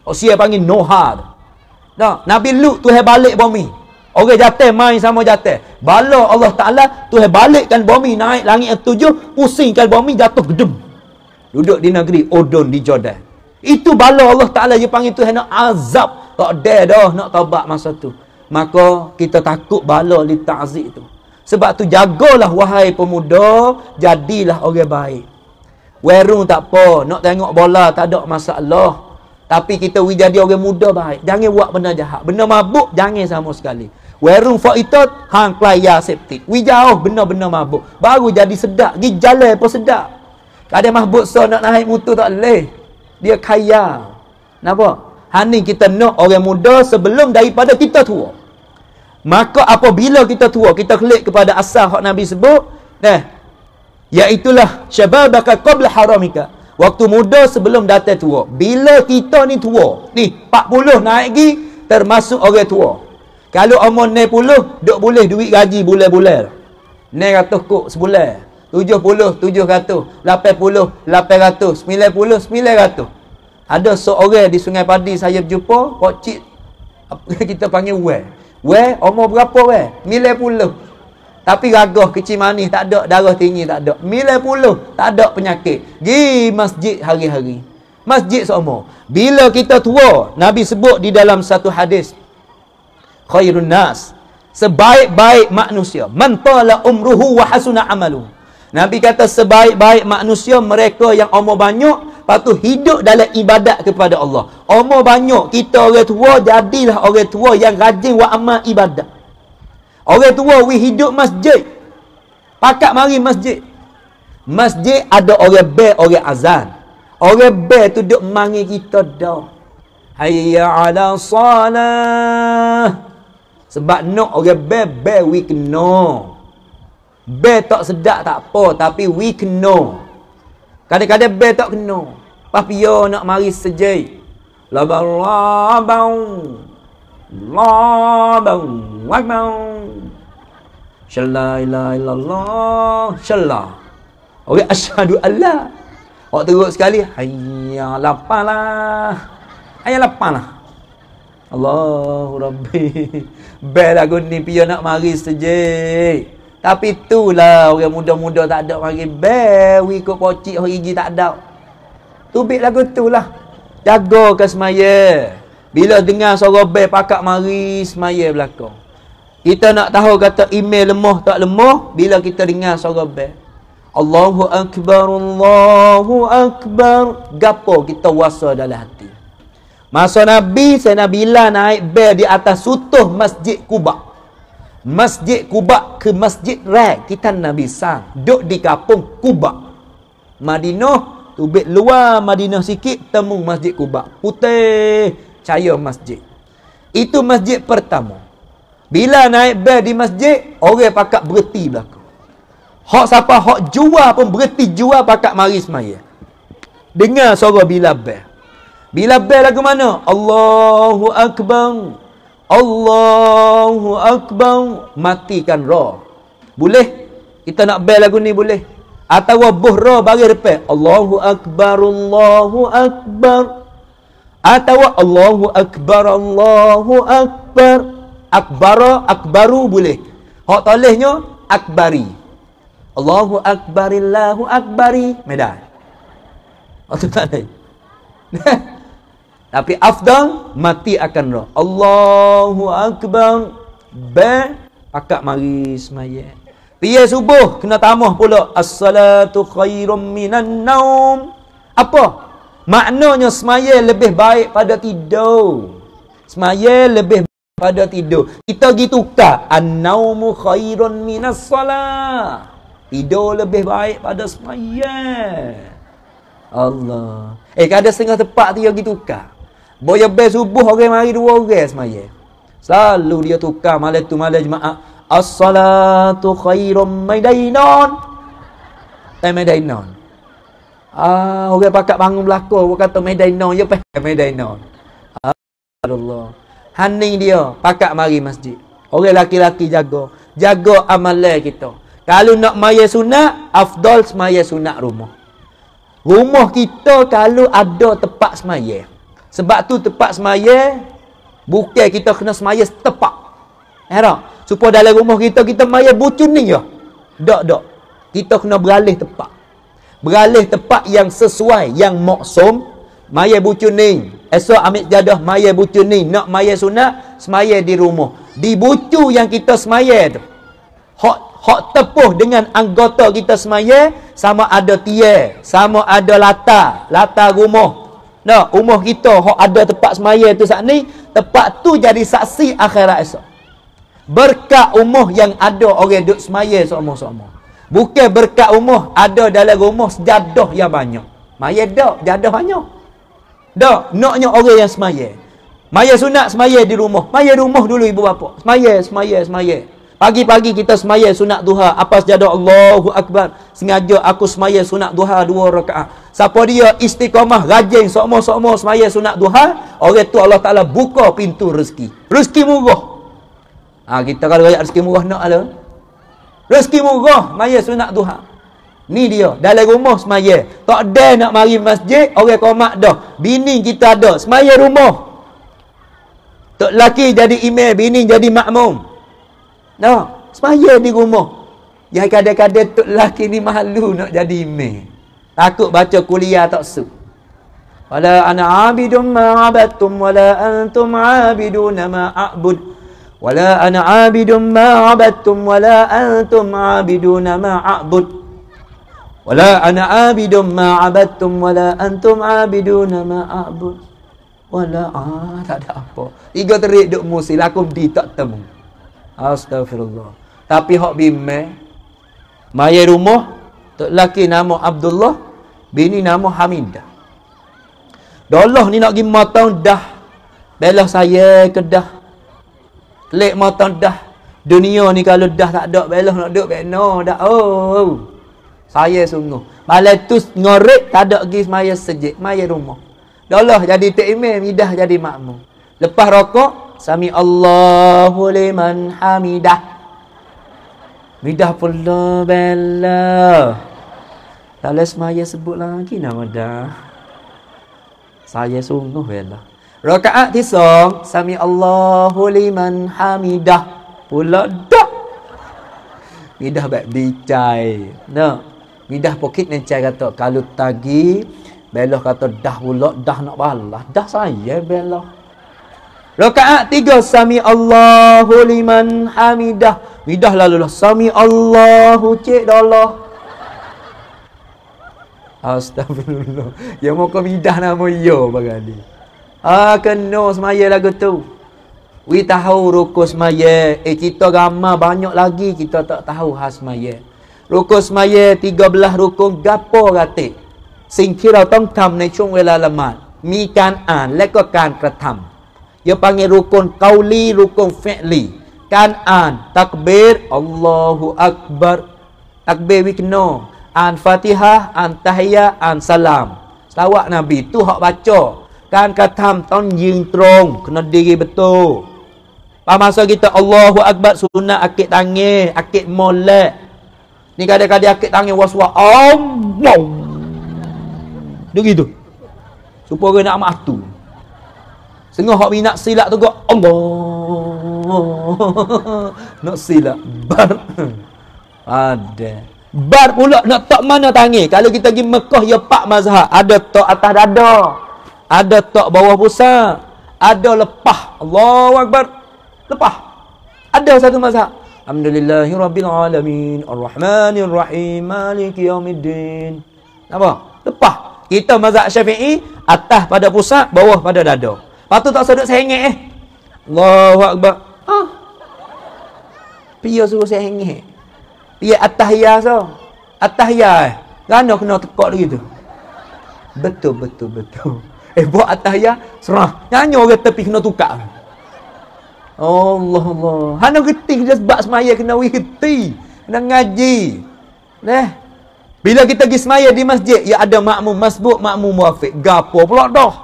Orang oh, panggil Nohar. Nah, Nabi Lut Tuhan balik bumi. Orang jatuh main sama jatuh. Bala Allah Ta'ala, Tuhan balikkan bomi naik langit yang tujuh, pusingkan bomi jatuh gedum. Duduk di negeri Odon di Jordan. Itu bala Allah Ta'ala dia panggil Tuhan nak azab. Tak ada dah nak tabak masa tu. Maka kita takut bala di ta'zik tu. Sebab tu jagalah wahai pemuda, jadilah orang baik. Werun tak apa, nak tengok bola tak ada masalah. Tapi kita jadi orang muda baik. Jangan buat benda jahat. Benda mabuk, jangan sama sekali. Warung Faitot hang kelaya septik. Wi jauh benar-benar mabuk. Baru jadi sedak, gi jalan pun sedak. Kada mabuk so nak naik motor tak leh. Dia kaya. Napa? hani kita nak orang muda sebelum daripada kita tua. Maka apabila kita tua, kita klik kepada asal hak Nabi sebut, neh. Iaitulah syababaka qabla haramika. Waktu muda sebelum datang tua. Bila kita ni tua, ni 40 naik gi termasuk orang tua. Kalau umur puluh, duk boleh duit gaji bulan-bulan. ratus, kok sebulan. lapan ratus, sembilan puluh sembilan ratus, Ada seorang di Sungai Padi saya berjumpa, Pak Cik, kita panggil Wei. Wei, umur berapa Wei? puluh, Tapi gagah kecil manis tak ada, darah tinggi tak ada. puluh tak ada penyakit. Gi masjid hari-hari. Masjid seumur. Bila kita tua, Nabi sebut di dalam satu hadis, khairun nas sebaik-baik manusia mantala umruhu wa hasuna amalu nabi kata sebaik-baik manusia mereka yang umur banyak patu hidup dalam ibadat kepada Allah umur banyak kita orang tua jadilah orang tua yang rajin wa amal ibadat orang tua we hidup masjid pakat mari masjid masjid ada orang ber orang azan orang ber tu duk mangi kita dah Hayya ala salah sebab no orang be be we know. Be tak sedap tak apa tapi we know. Kadang-kadang be tak kena. Papi yo nak mari sejai. La ba la ba. La ba wa ba. Shallallahu ilaha illallah. Shallallahu. Orang asyhadu Allah. Orang teruk sekali. Hayya lapalah. Hayya lapalah. Allahu rabbi. Bel lagu ni pia nak mari saja. Tapi tu lah orang muda-muda tak ada mari bel, we ikut pocik hari gigi tak ada. Tubik lagu itulah. Jaga ke semaya. Bila dengar suara bel pakak mari semaya belakang. Kita nak tahu kata email lemah tak lemah bila kita dengar suara bel. Allahu akbar Allahu akbar gapo kita wasa dalam hati. Masa Nabi saya Sayyidina Bilal naik bel di atas sutuh Masjid Kuba. Masjid Kuba ke Masjid Raq kita Nabi sah. Duk di kampung Kuba. Madinah tubik luar Madinah sikit temu Masjid Kuba. Putih cahaya masjid. Itu masjid pertama. Bila naik bel di masjid, orang pakat berhenti belaka. Hak siapa hak jual pun berhenti jual pakat mari semaya. Dengar suara bila bel. Bila bel ke mana? Allahu Akbar. Allahu Akbar. Matikan roh. Boleh? Kita nak bel lagu ni boleh. Atau buh roh bagi depan. Allahu Akbar, Allahu Akbar. Atau Allahu Akbar, Allahu Akbar. Akbara, Akbaru boleh. Hak tolehnya, Akbari. Allahu Akbar, Allahu Akbari. Medan. Maksud tak ada. Tapi afdal mati akan roh. Allahu akbar. Ba pakak mari semayat. Pia subuh kena tamah pula. As-salatu khairum minan naum. Apa? Maknanya semaya lebih baik pada tidur. semaya lebih baik pada tidur. Kita pergi tukar. An-naumu khairun minas salat. Tidur lebih baik pada semaya Allah. Eh, ada setengah tepat dia pergi tukar. Boya be subuh orang mari dua orang semaya. Selalu dia tukar malam tu malam jemaah. As-salatu khairum maidainon. Eh maidainon. Ah uh, orang pakat bangun belako orang kata maidainon ya pe maidainon. Allah. Hani dia Pakak mari masjid. Orang laki-laki jaga. Jaga amalan kita. Kalau nak maya sunat, afdol semaya sunat rumah. Rumah kita kalau ada tempat semaya. Sebab tu tepat semaya, bukan kita kena semaya tepat. Eh tak? Supaya dalam rumah kita, kita semaya bucu ni ya? Tak, tak. Kita kena beralih tepat. Beralih tepat yang sesuai, yang maksum. Maya bucu ni. Esok ambil jadah maya bucu ni. Nak maya sunat, semaya di rumah. Di bucu yang kita semaya tu. Hak, hak tepuh dengan anggota kita semaya, sama ada tiar, sama ada latar, latar rumah, Nah, umur kita hok ada tempat semaya itu saat ni, tempat tu jadi saksi akhirat esok. Berkat umur yang ada orang duduk semaya seumur-seumur. Bukan berkat umur ada dalam rumah sejadah yang banyak. Maya dok, jadah banyak. Dok, noknya orang yang semaya. Maya sunat semaya di rumah. Maya rumah dulu ibu bapa. semaya, semaya. semaya. Pagi-pagi kita semaya sunat duha. Apa sejadah Allahu Akbar. Sengaja aku semaya sunat duha dua rakaat. Siapa dia istiqamah rajin Semua semua semaya sunat duha. Orang tu Allah Ta'ala buka pintu rezeki. Rezeki murah. Ha, kita kalau rakyat rezeki murah nak lah. Rezeki murah semaya sunat duha. Ni dia. Dalam rumah semaya. Tak ada nak mari masjid. Orang komak dah. Bini kita ada. Semaya rumah. Tok laki jadi imam, bini jadi makmum. No, semaya di rumah. Ya kadang-kadang tok lelaki ni malu nak jadi imam. Takut baca kuliah tak su. Wala ana abidun ma abadtum wala antum abidun ma a'bud. Wala ana abidun ma abadtum wala antum abidun ma a'bud. Wala ana abidun ma abadtum wala antum abidun ma a'bud. Wala ah tak ada apa. Tiga terik duk musil aku di tak temu. Astagfirullah. Tapi hok bimme. Maya rumah tok laki nama Abdullah, bini nama Hamidah. Dolah ni nak gi matang dah. Belah saya ke dah. Lek matang dah. Dunia ni kalau dah tak ada belah nak duduk beno dah. Oh. Saya sungguh. Malah tu ngorek tak ada gi semaya sejik, maya rumah. Dolah jadi tak imam, idah jadi makmum. Lepas rokok, Sami Allahu liman hamidah. Midah pula bella. Tak boleh semaya sebut lagi nama dah. Saya sungguh bella. Rakaat tisong. Sami Allahu liman hamidah. Pula dah. Midah baik dicai. No. Midah pokit ni cai kata. Kalau tagi. Belah kata dah pula. Dah nak balas. Dah saya belah. Rakaat tiga sami Allahu liman hamidah. Midah lalu lah. Sami Allahu cik dah Allah. Astagfirullah. Ya muka midah nama ya bagani. Ah kena semaya lagu tu. We tahu rukus maya. Eh kita gama banyak lagi kita tak tahu khas maya. Rukus maya tiga belah rukun gapo ratik. Sing kira tong tam ni chung wala lemat. Mi kan an leko kan kratam. Dia panggil rukun kauli, rukun fi'li. Kan, an takbir, Allahu Akbar. Takbir we An fatihah, an tahiyah, an salam. Selawat Nabi, tu hak baca. Kan katam, ton jing trong, kena diri betul. Pada masa kita, Allahu Akbar, sunnah akik tangi akik molek. Ni kadang-kadang akik tangi waswa, Allah. Dia gitu. Supaya nak matuh. Setengah hak minat silap tu kok, Allah. nak silap bar. Ada. Bar pula nak tak mana tangi. Kalau kita pergi Mekah ya pak mazhab, ada tak atas dada. Ada tak bawah pusat. Ada lepah. Allahu akbar. Lepah. Ada satu mazhab. Alhamdulillahirrabbilalamin ar rahim Maliki yaumiddin Apa? lepah. Kita mazhab syafi'i Atas pada pusat Bawah pada dada Patut tak usah duduk sengek eh. Allahu akbar. Ha. Pia suruh sengek. Pia atahya so. Atahya eh. Rana kena tekak lagi tu. Betul, betul, betul. Eh buat atahya, serah. Nyanyi orang tepi kena tukar. Allah Allah. Hana getih dia sebab semaya kena wihti. Kena ngaji. Neh. Bila kita pergi semaya di masjid, ya ada makmum masbuk, makmum muafiq. Gapur pula dah.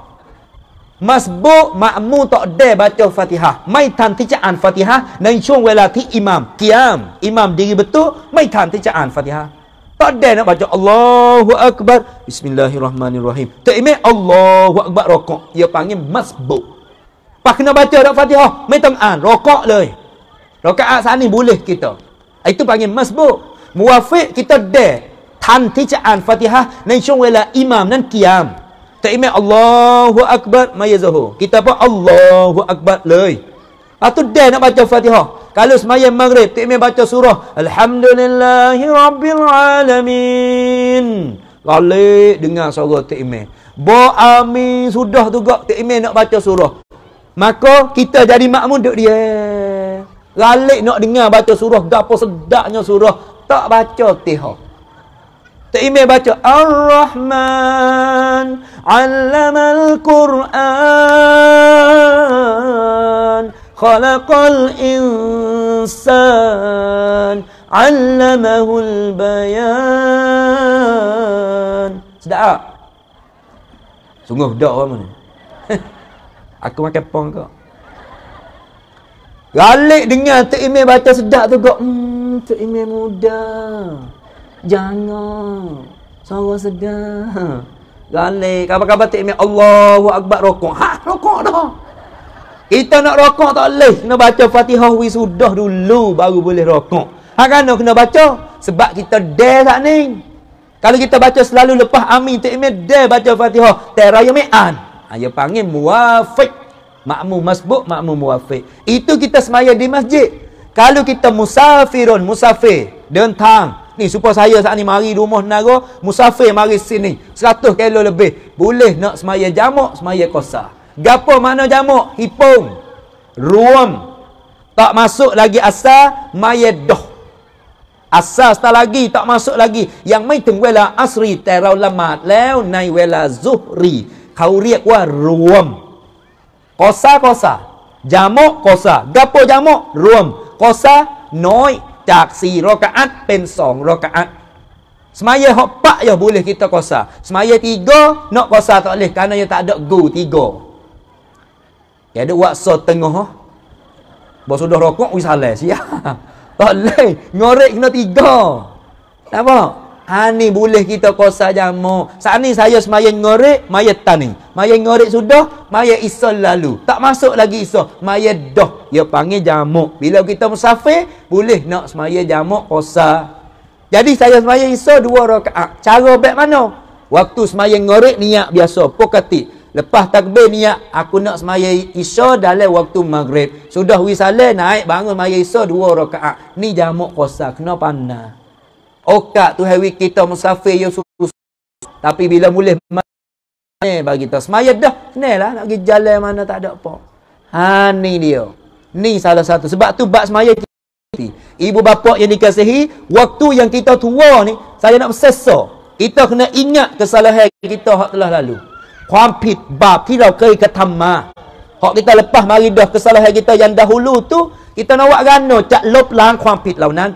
Masbuk makmu tak ada baca fatihah. Mai tan tijaan fatihah. Dan cuang wala ti imam. kiam, Imam diri betul. Mai tan tijaan fatihah. Tak ada nak baca Allahu Akbar. Bismillahirrahmanirrahim. Tak ada Allahu Akbar rokok. Ia panggil masbuk. Pak kena baca dak fatihah. Mai tan rokok leh. Rokaat sana boleh kita. Itu panggil masbuk. Muafiq kita ada. Tan tijaan fatihah. Dan cuang wala imam. Dan kiam. Tak ingat Allahu Akbar Maya Zuhur. Kita apa? Allahu Akbar leh. Ah, Atau dia nak baca Fatihah. Kalau semayang maghrib, tak ingat baca surah. Alhamdulillahi Rabbil Alamin. Lalik dengar suara tak ingat. Ba'ami sudah tu juga tak ingat nak baca surah. Maka kita jadi makmum duduk dia. Lalik nak dengar baca surah. Gapa sedaknya surah. Tak baca Fatihah. Tak imej baca Ar-Rahman Allamal Quran Khalaqal insan Allamahul bayan Sedap tak? Sungguh dak orang mana? Aku makan pong kau Galik dengar tak imej baca sedap tu kau Hmm tak imej mudah Jangan. Suara sedar. Galik. Apa-apa tak ingat Allahu Akbar rokok. Ha? Rokok dah. Kita nak rokok tak boleh. Kena baca fatihah wisudah dulu baru boleh rokok. Ha kan nak kena baca? Sebab kita dare tak ni. Kalau kita baca selalu lepas amin tak ingat dare baca fatihah. Teraya mi'an. Ha, dia panggil muafiq. Makmu masbuk, makmu muafiq. Itu kita semaya di masjid. Kalau kita musafirun, musafir. Dentang. Ni supaya saya saat ni mari rumah nara, musafir mari sini. 100 kilo lebih. Boleh nak semaya jamuk, semaya kosa. Gapo mana jamuk? Hipung. Ruam. Tak masuk lagi asal, maya doh. Asal setelah lagi, tak masuk lagi. Yang maitin wala asri terau lamat leo nai wala zuhri. Kau riak wa ruam. Kosa-kosa. Jamuk kosa. Gapo jamuk? Ruam. Kosa? noi จาก4รอกอัตเป็น2รอกอัตสมัยหอปะย boleh kita kosa สมัย3 nak kosa tak boleh kerana dia tak ada go 3 dia ada waksa tengah oh. bos rokok wis halai ya. tak boleh ngorek kena 3 Ha, ni boleh kita kosa jamu. Saat ni saya semayang ngorek, mayat tani. Mayang ngorek sudah, mayat isol lalu. Tak masuk lagi isol. Mayat doh. Dia panggil jamu. Bila kita musafir, boleh nak semayang jamu kosa. Jadi saya semayang isol dua rakaat. Cara baik mana? Waktu semayang ngorek, niat biasa. Pokati. Lepas takbir niat, aku nak semayang isya dalam waktu maghrib. Sudah wisale naik bangun semayang isya dua rakaat. Ni jamu kosa, kena panah okat oh, tu hari kita musafir yang susah. Tapi bila boleh ni bagi kita semaya dah ni lah nak pergi jalan mana tak ada apa. Ha ni dia. Ni salah satu. Sebab tu bak semaya Ibu bapa yang dikasihi, waktu yang kita tua ni, saya nak sesa. Kita kena ingat kesalahan kita hak telah lalu. kampit bab kita kai ketama. Hak kita lepas mari dah kesalahan kita yang dahulu tu, kita nak buat gano cak lop lang kuampit launan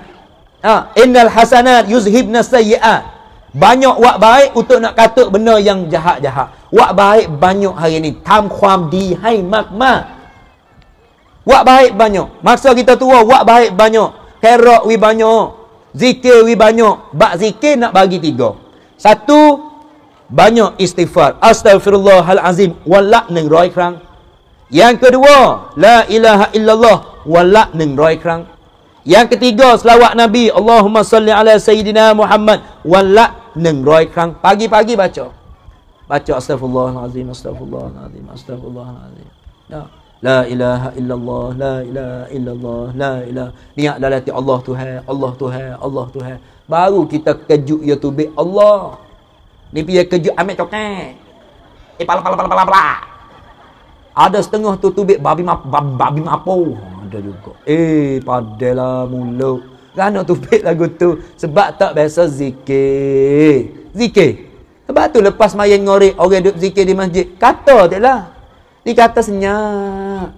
Ha, innal hasanat yuzhibna sayyi'at. Banyak wak baik untuk nak kata benda yang jahat-jahat. Wak baik banyak hari ni. Tam khuam di hai magma. Wak baik banyak. Masa kita tua, wak baik banyak. Kerak wi banyak. Zikir wi banyak. Bak zikir nak bagi tiga. Satu, banyak istighfar. Astagfirullahalazim. Walak neng roi kerang. Yang kedua, la ilaha illallah. Walak neng roi kerang. Yang ketiga selawat Nabi Allahumma salli ala sayyidina Muhammad walak nengroi kang pagi-pagi baca. Baca astagfirullahalazim astagfirullahalazim astagfirullahalazim. Ya. La ilaha illallah la ilaha illallah la ilaha niat dalam Allah Tuhan Allah Tuhan Allah Tuhan. Baru kita kejut ya tu Allah. Ni pi kejut amek tokek. Eh pala pala pala pala pala. Ada setengah tu tubik babi ma bab, babi mapo. Ada juga. Eh, padahlah mulu. Kan tubik lagu tu sebab tak biasa zikir. Zikir. Sebab tu lepas main ngori, orang duduk zikir di masjid. Kata tak lah. Dia kata senyap.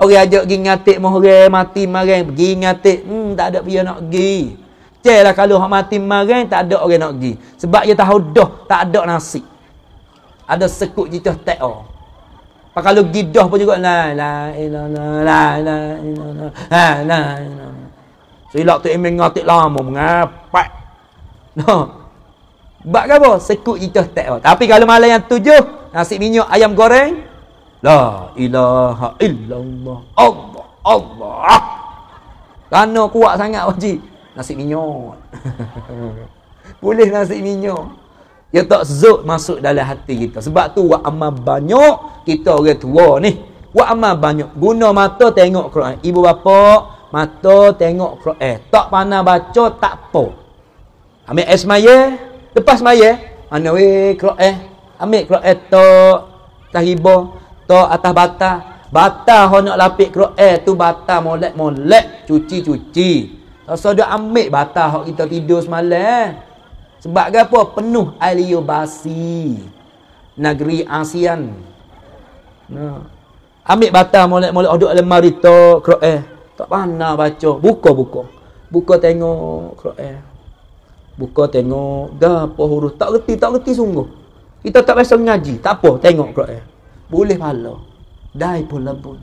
Orang ajak pergi ngatik muhrim mati marang pergi ngatik. Hmm, tak ada pia nak pergi. Celah kalau hak mati marang tak ada orang nak pergi. Sebab dia tahu dah tak ada nasi. Ada sekut jitah tak ada. Ha, kalau gidah pun juga. La la ila la la la ila la la la ila la. Silap tu emin ngatik lama mengapak. No. Bak apa? Sekut kita tak. Tapi kalau malam yang tujuh, nasi minyak ayam goreng. La ilaha illallah. Allah. Allah. Kerana kuat sangat, Pakcik. Nasi minyak. Boleh nasi minyak. Ia tak zut masuk dalam hati kita. Sebab tu wa amal banyak kita orang tua ni. Wa amal banyak guna mata tengok Quran. Ibu bapa mata tengok Quran. Eh, tak pandai baca tak apa. Ambil esmaye, lepas esmaye, ana we Quran. Eh, ambil Quran eh, tok tahibo tok atas bata. Bata honok lapik Quran tu bata molek-molek cuci-cuci. Rasa dia ambil bata hok kita tidur semalam. Sebab apa? Penuh aliyubasi. Negeri ASEAN. Nah. Ambil batang molek-molek duduk dalam marita Kro'eh. Eh. Tak pernah baca. Buka-buka. Buka tengok Kro'eh. Eh. Buka tengok. Gapa huruf. Tak reti, tak reti sungguh. Kita tak biasa mengaji. Tak apa, tengok Kro'eh. Eh. Boleh pahala. Dai pun lembut.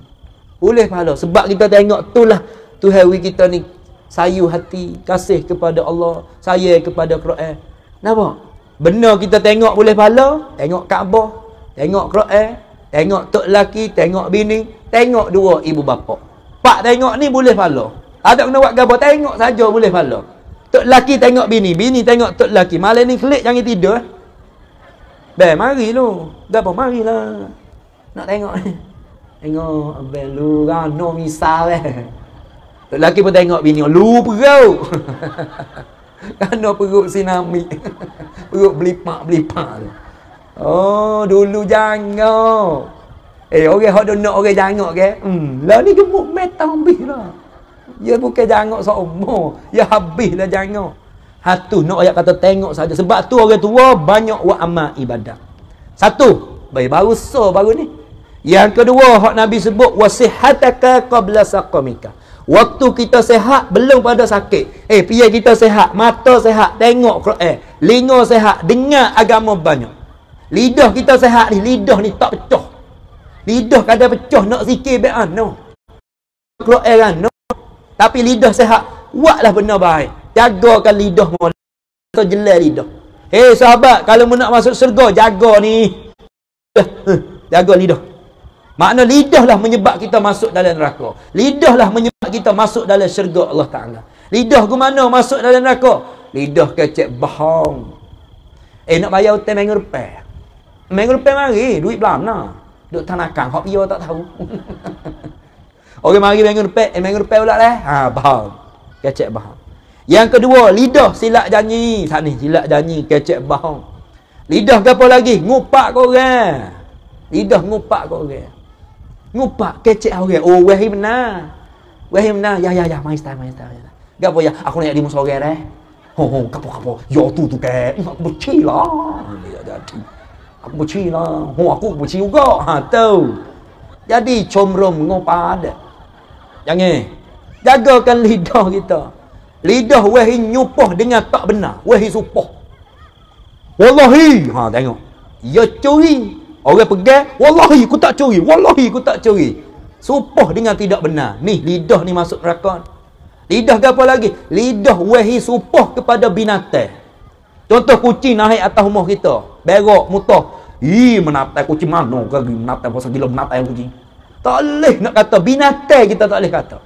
Boleh pahala. Sebab kita tengok itulah Tuhan kita ni sayu hati kasih kepada Allah sayu kepada Quran Kenapa? benar kita tengok boleh pala, tengok Kaabah, tengok Quran, tengok tok laki, tengok bini, tengok dua ibu bapa. Pak tengok ni boleh pala. Tak ada kena buat gapo, tengok saja boleh pala. Tok laki tengok bini, bini tengok tok laki. Malam ni klik jangan tidur eh. Be, mari lu. Gapo mari lah. Nak tengok ni. Tengok abang lu rano misal eh. Tok laki pun tengok bini, lu perau. Kena perut sinami. Perut belipak-belipak tu. Oh, dulu jangan. Eh, orang hok nak orang jangan ke? Hmm, lah ni gemuk metang habis lah. Ya bukan jangan seumur. Ya habis lah jangan. Hatu nak ayat kata tengok saja. Sebab tu orang tua banyak buat amal ibadah. Satu, baik baru so baru ni. Yang kedua, hok Nabi sebut wasihataka qabla saqamika. Waktu kita sehat belum pada sakit. Eh, pia kita sehat, mata sehat, tengok eh, linga sehat, dengar agama banyak. Lidah kita sehat ni, lidah ni tak pecah. Lidah kada pecah nak zikir bean no. Kalau eh kan, no. Tapi lidah sehat, buatlah benda baik. Jagakan lidah mu. Kau jelai lidah. Eh hey, sahabat, kalau nak masuk surga, jaga ni. Eh, eh, jaga lidah. Makna lah menyebab kita masuk dalam neraka. lah menyebab kita masuk dalam syurga Allah Ta'ala. Lidah ke mana masuk dalam neraka? Lidah kecek bohong. Eh nak bayar hutang minggu depan. Minggu depan mari, duit belah mana? Duk tanakan, hak iya tak tahu. Orang mari minggu depan, eh minggu depan pula lah. Ha, bohong. Kecek bohong. Yang kedua, lidah silap janji. Sani, silap janji, kecek bohong. Lidah ke apa lagi? Ngupak korang. Lidah ngupak korang ngupak kecek orang. Ya. Oh, wahim nah. Wahim nah. Ya, ya, ya. Main style, main style. Gak boleh ya, Aku nak dimus orang eh. Ho, ho, kapo, kapo. Ya, tu, tu, ke. Aku buci lah. Ya, jadi. Aku buci lah. Ho, aku buci juga. Ha, tu. Jadi, comrom ngupak Yang ni. Jagakan lidah kita. Lidah wahi nyupah dengan tak benar. Wahi supah. Wallahi. Ha, tengok. Ya, curi. Orang pegang, wallahi aku tak curi, wallahi aku tak curi. Sumpah dengan tidak benar. Ni lidah ni masuk neraka. Lidah ke apa lagi? Lidah wahi sumpah kepada binatang. Contoh kucing naik atas rumah kita. Berok, mutah. Ih, menatai kucing mana? Kau menatai pasal gila menatai kucing. Tak boleh nak kata. Binatang kita tak boleh kata.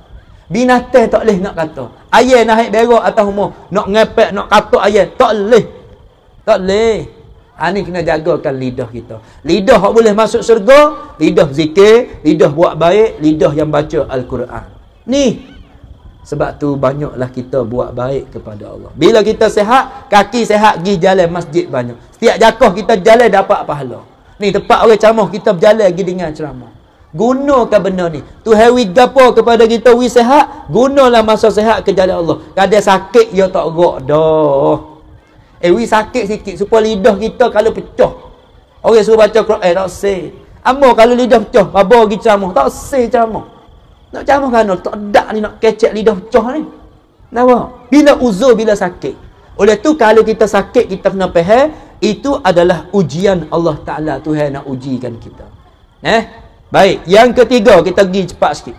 Binatang tak boleh nak kata. Ayah naik berok atas rumah. Nak ngepek, nak kata ayah. Tak boleh. Tak boleh. Ini ah, kena jagakan lidah kita. Lidah yang boleh masuk surga, lidah zikir, lidah buat baik, lidah yang baca Al-Quran. Ni. Sebab tu banyaklah kita buat baik kepada Allah. Bila kita sehat, kaki sehat, pergi jalan masjid banyak. Setiap jakoh kita jalan dapat pahala. Ni tepat orang ceramah kita berjalan pergi dengar ceramah. Gunakan benda ni. Tu hewi gapo kepada kita, we sehat, gunalah masa sehat ke jalan Allah. Kadang sakit, ya tak gok dah. Eh, we sakit sikit supaya lidah kita kalau pecah. Orang okay, suruh baca Quran, eh, tak say. Amo kalau lidah pecah, babo pergi ceramah. Tak say ceramah. Nak ceramah kan? Tak ada ni nak kecek lidah pecah ni. Kenapa? Bila uzur, bila sakit. Oleh tu kalau kita sakit, kita kena peher. Itu adalah ujian Allah Ta'ala Tuhan nak ujikan kita. Eh? Baik. Yang ketiga, kita pergi cepat sikit.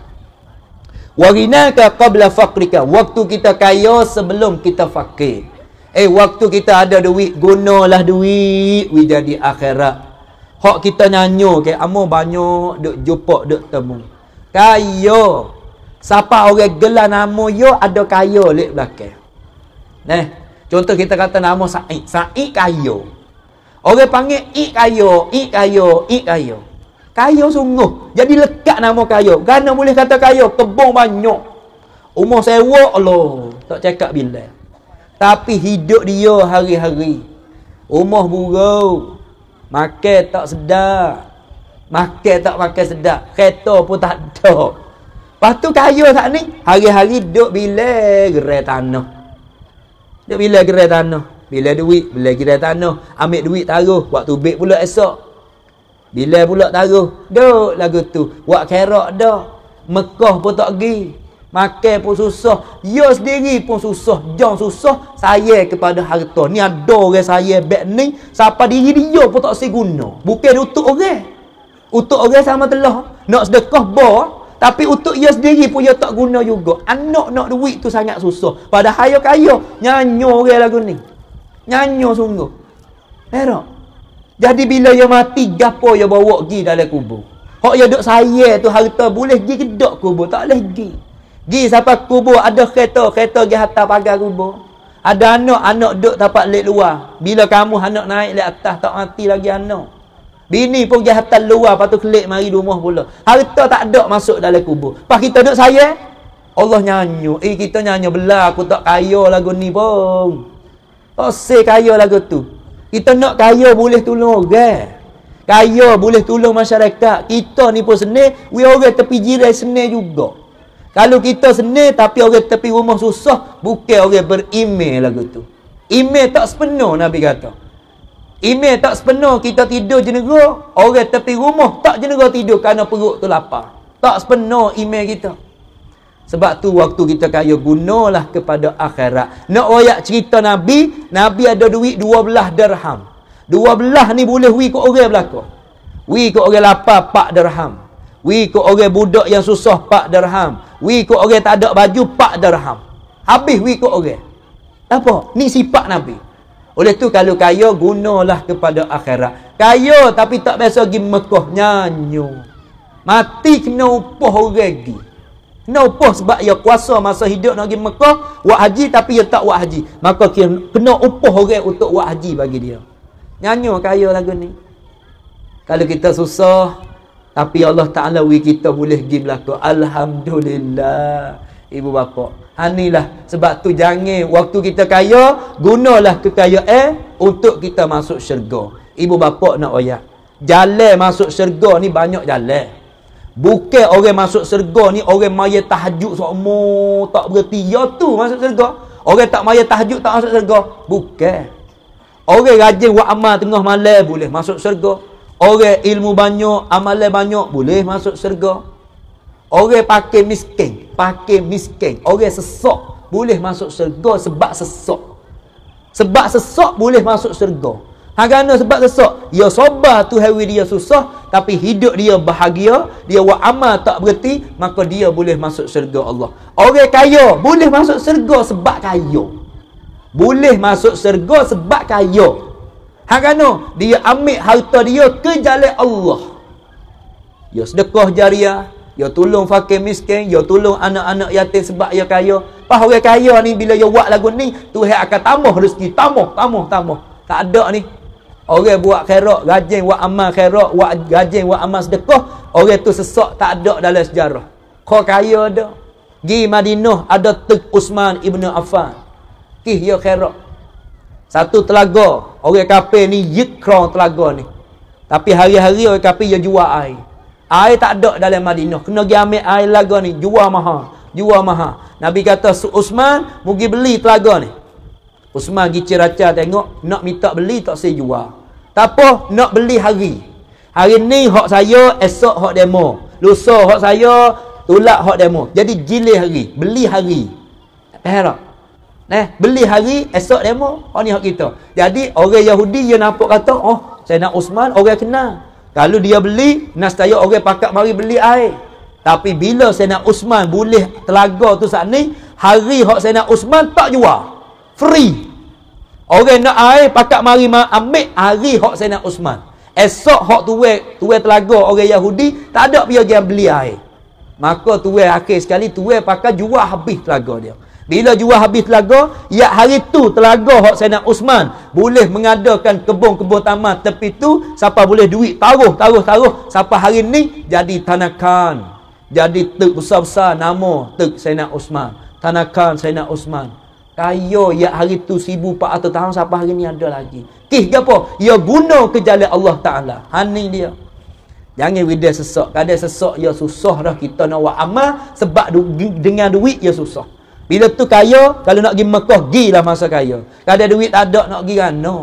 Warinaka qabla faqrika. Waktu kita kaya sebelum kita fakir. Eh, waktu kita ada duit, gunalah duit. We jadi akhirat. Hak kita nyanyo, okay? Amo banyak duk jumpa, duk temu. Kayo, Siapa orang gelar nama yo ada kayo, lek belakang. Nah, contoh kita kata nama Sa'id. Sa'id kayo, Orang panggil ik kayo ik kayo ik kayo, kayo sungguh. Jadi lekat nama kaya. Gana boleh kata kayo, Kebong banyak. Umur sewa Allah. Tak cakap bila. Tapi hidup dia hari-hari. Umuh burau. Makan tak sedap. Makan tak makan sedap. Kereta pun tak ada. Lepas tu kaya tak ni? Hari-hari duduk bila gerai tanah. Duduk bila gerai tanah. Bila duit, bila gerai tanah. Ambil duit taruh. Waktu baik pula esok. Bila pula taruh. Duduk lagu tu. Buat kerak dah. Mekah pun tak pergi. Makan pun susah. Yo sendiri pun susah. Jom susah. Saya kepada harta. Ni ada orang saya back ni. Siapa diri dia pun tak si guna. Bukan untuk orang. Untuk orang sama telah. Nak sedekah bar. Tapi untuk dia sendiri pun dia tak guna juga. Anak nak duit tu sangat susah. pada yo kaya. Nyanyo orang lagu ni. Nyanyo sungguh. Erok. Jadi bila dia mati, gapo dia bawa pergi dalam kubur? Hak dia duk saya tu harta boleh pergi ke dok kubur? Tak boleh pergi. Gi sampai kubur ada kereta, kereta gi hantar pagar kubur. Ada anak-anak duduk tapak lek luar. Bila kamu anak naik lek atas tak mati lagi anak. Bini pun gi hantar luar patu kelik mari rumah pula. Harta tak ada masuk dalam kubur. Pas kita duduk saya Allah nyanyu. Eh kita nyanyu bela aku tak kaya lagu ni pun. Oh se kaya lagu tu. Kita nak kaya boleh tolong orang. Kaya boleh tolong masyarakat. Kita ni pun senang, we orang tepi jiran senang juga. Kalau kita senang tapi orang tepi rumah susah, bukan orang berimeh lagu tu. Imeh tak sepenuh Nabi kata. Imeh tak sepenuh kita tidur jenera, orang tepi rumah tak jenera tidur kerana perut tu lapar. Tak sepenuh imeh kita. Sebab tu waktu kita kaya gunalah kepada akhirat. Nak oyak cerita Nabi, Nabi ada duit 12 dirham. belah ni boleh wi ke orang belaka. Wi ke orang lapar 4 dirham. We ikut orang budak yang susah pak dirham. We ikut orang tak ada baju pak dirham. Habis we ikut orang. Apa? Ni sifat Nabi. Oleh tu kalau kaya gunalah kepada akhirat. Kaya tapi tak biasa pergi Mekah nyanyo. Mati kena upah orang pergi. Kena upah sebab ia kuasa masa hidup nak pergi Mekah. Buat haji tapi ia tak buat haji. Maka kena upah orang untuk buat haji bagi dia. Nyanyo kaya lagu ni. Kalau kita susah, tapi Allah Ta'ala we kita boleh pergi melakuk. Alhamdulillah. Ibu bapa. Anilah. Ha, Sebab tu jangan. Waktu kita kaya, gunalah eh untuk kita masuk syurga. Ibu bapa nak oya. Jale masuk syurga ni banyak jale. Bukan orang masuk syurga ni orang maya tahajud semua tak berhenti. Ya tu masuk syurga. Orang tak maya tahajud tak masuk syurga. Bukan. Orang rajin buat amal tengah malam boleh masuk syurga. Orang ilmu banyak, amalan banyak boleh masuk syurga. Orang pakai miskin, pakai miskin. Orang sesok boleh masuk syurga sebab sesok. Sebab sesok boleh masuk syurga. Hagana sebab sesok. Ya sobah tu hari dia susah tapi hidup dia bahagia, dia buat amal tak berhenti, maka dia boleh masuk syurga Allah. Orang kaya boleh masuk syurga sebab kaya. Boleh masuk syurga sebab kaya. Agano dia ambil harta dia ke jalan Allah. Dia sedekah jariah, dia tolong fakir miskin, dia tolong anak-anak yatim sebab dia kaya. Pas orang kaya ni bila dia buat lagu ni, Tuhan akan tambah rezeki, tambah, tambah, tambah. Tak ada ni. Orang buat khairat, rajin buat amal khairat, buat rajin buat amal sedekah, orang tu sesak tak ada dalam sejarah. Kau kaya ada. Gi Madinah ada Tuk Usman ibnu Affan. Kih dia khairat. Satu telaga, orang kafir ni yekrong telaga ni. Tapi hari-hari orang kafir dia jual air. Air tak ada dalam Madinah. Kena pergi ambil air telaga ni, jual mahal. Jual mahal. Nabi kata, Usman, mugi beli telaga ni. Usman pergi ceraca tengok, nak minta beli tak saya jual. Tak apa, nak beli hari. Hari ni hak saya, esok hak demo. Lusa hak saya, tulak hak demo. Jadi jilih hari, beli hari. Faham tak? Eh, beli hari, esok demo. Oh, ni hak kita. Jadi, orang Yahudi dia nampak kata, oh, saya nak Usman, orang kenal. Kalau dia beli, nastaya orang pakat mari beli air. Tapi bila saya nak Usman boleh telaga tu saat ni, hari hak saya nak Usman tak jual. Free. Orang nak air, pakat mari ambil hari hak saya nak Usman. Esok hak tuwe tuwe telaga orang Yahudi, tak ada pihak yang beli air. Maka tuwe akhir sekali, tuwe pakat jual habis telaga dia. Bila jual habis telaga, ya hari tu telaga hak Sayyidina Usman boleh mengadakan kebun-kebun taman tepi tu, siapa boleh duit taruh-taruh-taruh, siapa hari ni jadi tanakan. Jadi tuk besar-besar nama tek Sayyidina Usman. Tanakan Sayyidina Usman. Kaya ya hari tu 1400 tahun siapa hari ni ada lagi. Kih gapo Ya guna kejala Allah Ta'ala. Hani dia. Jangan wida sesak. Kadang sesak ya susah dah kita nak buat amal sebab du dengan duit ya susah. Bila tu kaya, kalau nak pergi Mekah, gilah masa kaya. Kalau ada duit tak ada, nak pergi kan? No.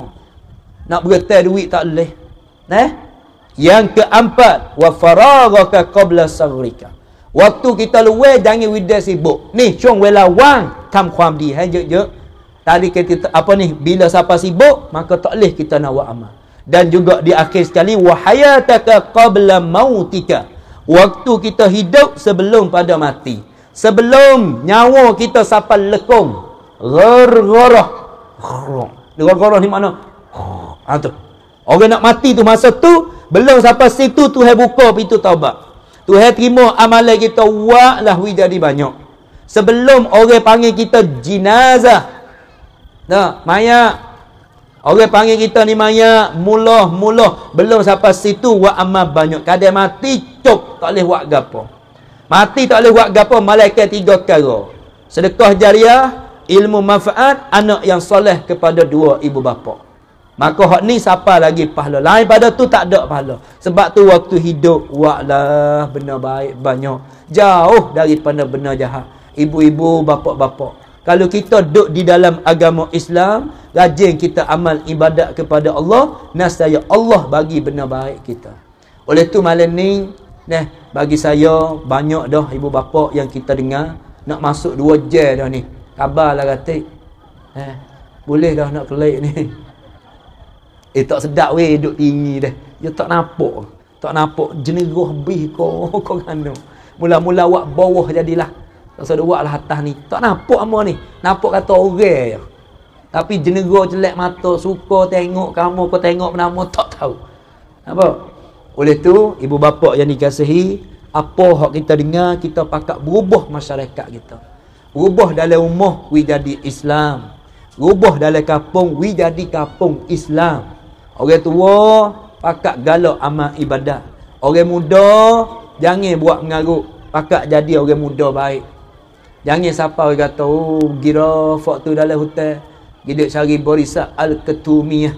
Nak beretai duit tak boleh. Eh? Yang keempat, wa faragaka qabla Waktu kita luar jangan wida sibuk. Ni, cung wela wang kam kham di ha eh, je je. Tadi kita apa ni, bila siapa sibuk, maka tak boleh kita nak buat amal. Dan juga di akhir sekali wa hayataka qabla mautika. Waktu kita hidup sebelum pada mati sebelum nyawa kita sampai lekung gergoroh gergoroh ni mana ha tu orang nak mati tu masa tu belum sampai situ tu Tuhan buka pintu taubat Tuhan terima amalan kita wa'lah wi jadi banyak sebelum orang panggil kita jenazah nah mayat orang panggil kita ni mayat muloh-muloh belum sampai situ wak amal banyak kadang mati cop tak boleh buat gapo Mati tak boleh buat gapo, malaikat tiga perkara. Sedekah jariah, ilmu manfaat, anak yang soleh kepada dua ibu bapa. Maka hak ni siapa lagi pahala? Lain pada tu tak ada pahala. Sebab tu waktu hidup waklah benda baik banyak. Jauh daripada benda jahat. Ibu-ibu, bapa-bapa. Kalau kita duduk di dalam agama Islam, rajin kita amal ibadat kepada Allah, nasaya Allah bagi benda baik kita. Oleh tu malam ni, neh, bagi saya banyak dah ibu bapa yang kita dengar nak masuk dua je dah ni lah kata eh boleh dah nak kelik ni eh tak sedap weh duduk tinggi dah dia ya, tak nampak tak nampak jenerah bih kau kau kanu mula-mula awak bawah jadilah tak sedap awak lah atas ni tak nampak apa ni nampak kata orang tapi jenerah jelek mata suka tengok kamu kau tengok bernama tak tahu nampak oleh tu, ibu bapa yang dikasihi, apa hak kita dengar, kita pakat berubah masyarakat kita. Rubah dalam rumah, we jadi Islam. Rubah dalam kampung, we jadi kampung Islam. Orang tua, pakat galak amal ibadah. Orang muda, jangan buat mengaruk. Pakat jadi orang muda baik. Jangan siapa orang kata, oh, gira waktu dalam hotel. Gidik cari borisak Al-Ketumiyah.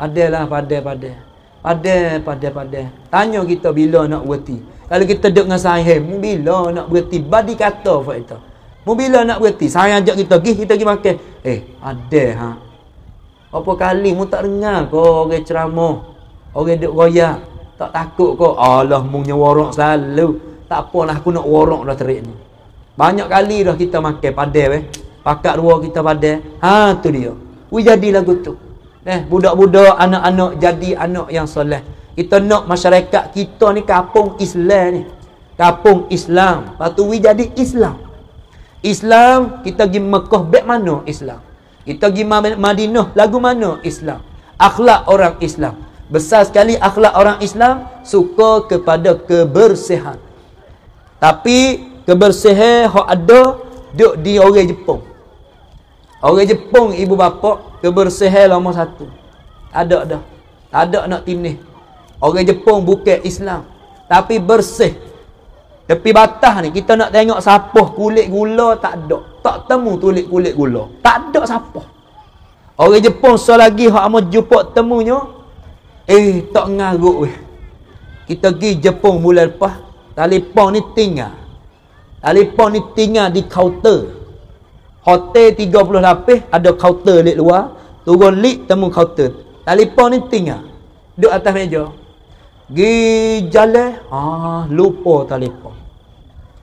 Adalah pada-pada. Pada, pada, pada. Tanya kita bila nak berhenti. Kalau kita duduk dengan sahih, bila nak berhenti? Badi kata, Fak Ita. Bila nak berhenti? Saya ajak kita, gih kita pergi makan. Eh, ada, ha? Apa kali mu tak dengar kau orang ceramah? Orang duduk royak? Tak takut kau? Allah, mu punya warak selalu. Tak apalah, aku nak warak dah terik ni. Banyak kali dah kita makan, pada, eh. Pakat dua kita pada. Ha, tu dia. Wih jadi lagu Eh, budak-budak, anak-anak jadi anak yang soleh. Kita nak masyarakat kita ni kapung Islam ni. kapung Islam. Lepas tu, we jadi Islam. Islam, kita pergi Mekah, baik mana Islam? Kita pergi Madinah, lagu mana Islam? Akhlak orang Islam. Besar sekali akhlak orang Islam, suka kepada kebersihan. Tapi, kebersihan yang ada, duduk di orang Jepun. Orang Jepung ibu bapa kebersihan nombor satu. Ada dah. Tak ada nak timnih. Orang Jepung bukan Islam. Tapi bersih. tapi batas ni kita nak tengok siapa kulit gula tak ada. Tak temu tulik kulit gula. Tak ada siapa. Orang Jepung so lagi hak mau jumpa temunya. Eh tak ngaruk weh. Kita pergi Jepung bulan lepas. Telefon ni tinggal. Telefon ni tinggal di kaunter. Hotel 30 lapis ada kaunter di luar. Turun lift temu kaunter. Telefon ni tinggal. Ah. Duduk atas meja. Gi jalan, ah, lupa telefon.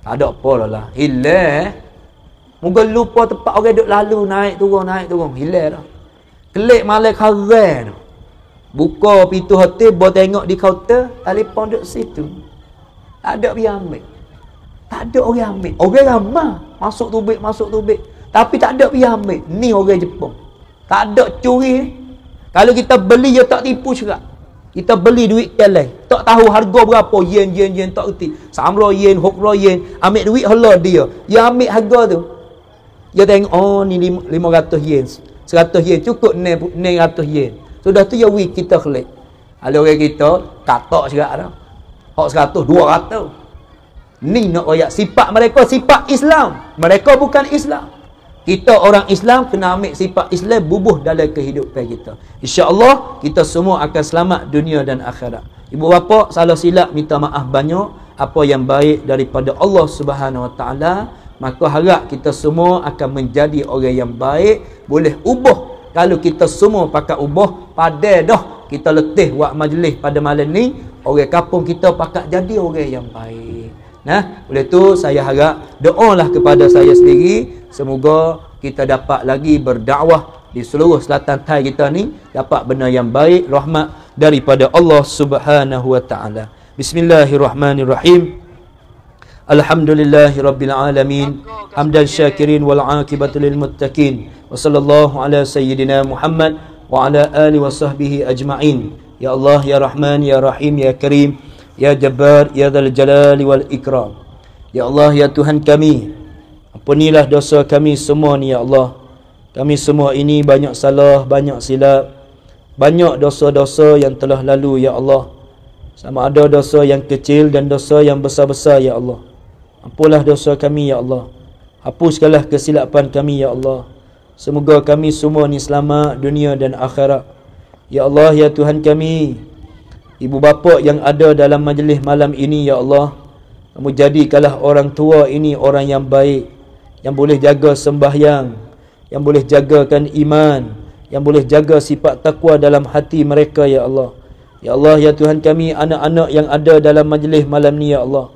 Tak ada apa lah. Hilang. Eh. mungkin lupa tempat orang duduk lalu naik turun naik turun. Hilang dah. Klik malam karen. Buka pintu hotel, buat tengok di kaunter, telefon duduk situ. Tak ada biar ambil. Tak ada orang ambil. Orang ramah. Masuk tubik, masuk tubik. Tapi tak ada pergi ambil. Ni orang Jepun. Tak ada curi ni. Kalau kita beli, dia tak tipu juga. Kita beli duit kelai. Tak tahu harga berapa. Yen, yen, yen. Tak kerti. Samro yen, hukro yen. Ambil duit halal dia. Dia ambil harga tu. Dia tengok, oh ni ratus yen. seratus yen. Cukup ratus yen. Sudah tu ya wik kita kelek. Ada orang kita, katak juga ada. Hak dua ratus. Ni nak royak sifat mereka, sifat Islam. Mereka bukan Islam. Kita orang Islam kena ambil sifat Islam bubuh dalam kehidupan kita. Insya Allah kita semua akan selamat dunia dan akhirat. Ibu bapa, salah silap minta maaf banyak. Apa yang baik daripada Allah Subhanahu Wa Taala, maka harap kita semua akan menjadi orang yang baik. Boleh ubah. Kalau kita semua pakai ubah, Padah, dah kita letih buat majlis pada malam ni, orang kapung kita pakai jadi orang yang baik. Nah, oleh tu saya harap doalah kepada saya sendiri semoga kita dapat lagi berdakwah di seluruh selatan Thai kita ni dapat benda yang baik rahmat daripada Allah Subhanahu wa taala. Bismillahirrahmanirrahim. Alhamdulillahirabbil alamin. Hamdan syakirin wal aqibatu lil muttaqin. Wassallallahu ala sayyidina Muhammad wa ala ali wa ajma'in. Ya Allah ya Rahman ya Rahim ya Karim. Ya Jabbar, Ya Dhal Jalali wal Ikram Ya Allah, Ya Tuhan kami Ampunilah dosa kami semua ni Ya Allah Kami semua ini banyak salah, banyak silap Banyak dosa-dosa yang telah lalu Ya Allah Sama ada dosa yang kecil dan dosa yang besar-besar Ya Allah Ampunlah dosa kami Ya Allah Hapuskanlah kesilapan kami Ya Allah Semoga kami semua ni selamat dunia dan akhirat Ya Allah, Ya Tuhan kami ibu bapa yang ada dalam majlis malam ini ya Allah kamu jadikanlah orang tua ini orang yang baik yang boleh jaga sembahyang yang boleh jagakan iman yang boleh jaga sifat takwa dalam hati mereka ya Allah ya Allah ya Tuhan kami anak-anak yang ada dalam majlis malam ini, ya Allah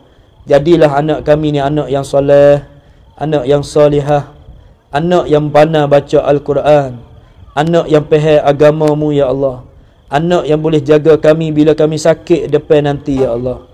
jadilah anak kami ni anak yang soleh anak yang solihah anak yang pandai baca al-Quran anak yang pehe agamamu ya Allah anak yang boleh jaga kami bila kami sakit depan nanti ya Allah.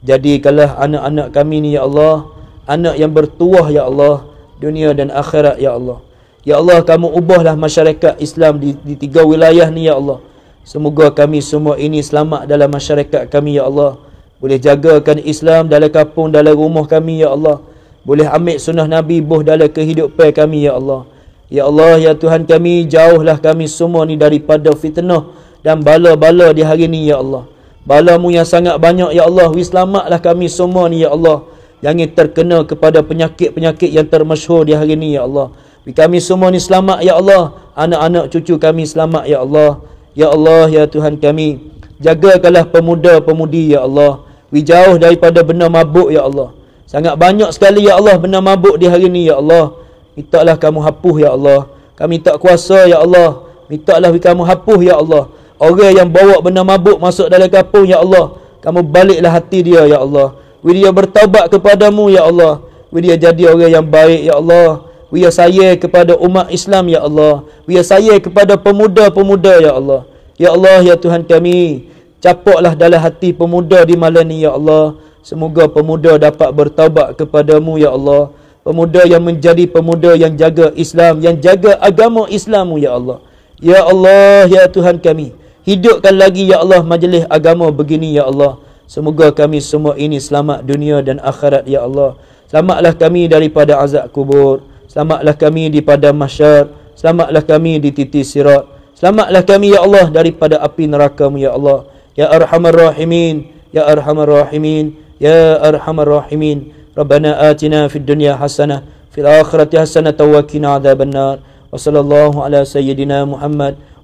Jadi Jadikanlah anak-anak kami ni ya Allah, anak yang bertuah ya Allah, dunia dan akhirat ya Allah. Ya Allah, kamu ubahlah masyarakat Islam di, di tiga wilayah ni ya Allah. Semoga kami semua ini selamat dalam masyarakat kami ya Allah. Boleh jagakan Islam dalam kapung dalam rumah kami ya Allah. Boleh ambil sunnah Nabi buh dalam kehidupan kami ya Allah. Ya Allah, ya Tuhan kami, jauhlah kami semua ni daripada fitnah dan bala-bala di hari ini, Ya Allah. Balamu yang sangat banyak, Ya Allah. Wislamatlah kami semua ni, Ya Allah. Jangan terkena kepada penyakit-penyakit yang termasyur di hari ini, Ya Allah. Kami semua ni selamat, Ya Allah. Anak-anak cucu kami selamat, Ya Allah. Ya Allah, Ya Tuhan kami. Jagakanlah pemuda-pemudi, Ya Allah. jauh daripada benda mabuk, Ya Allah. Sangat banyak sekali, Ya Allah, benda mabuk di hari ini, Ya Allah. Mintaklah kamu hapuh, Ya Allah. Kami tak kuasa, Ya Allah. Mintaklah kamu hapuh, Ya Allah. Orang yang bawa benda mabuk masuk dalam kapung, ya Allah, kamu baliklah hati dia ya Allah. Wi dia bertaubat kepadamu ya Allah. Wi dia jadi orang yang baik ya Allah. Wi saya kepada umat Islam ya Allah. Wi saya kepada pemuda-pemuda ya Allah. Ya Allah ya Tuhan kami, capuklah dalam hati pemuda di malam ini ya Allah. Semoga pemuda dapat bertaubat kepadamu ya Allah. Pemuda yang menjadi pemuda yang jaga Islam, yang jaga agama Islammu ya Allah. Ya Allah ya Tuhan kami. Hidupkan lagi ya Allah majlis agama begini ya Allah. Semoga kami semua ini selamat dunia dan akhirat ya Allah. Selamatlah kami daripada azab kubur. Selamatlah kami daripada masyar Selamatlah kami di titi sirat. Selamatlah kami ya Allah daripada api neraka-Mu ya Allah. Ya Arhamar Rahimin, Ya Arhamar Rahimin, Ya Arhamar Rahimin. Rabbana atina fid dunya hasanah fil akhirati hasanah wa qina adzabannar. Wassallallahu ala sayyidina Muhammad.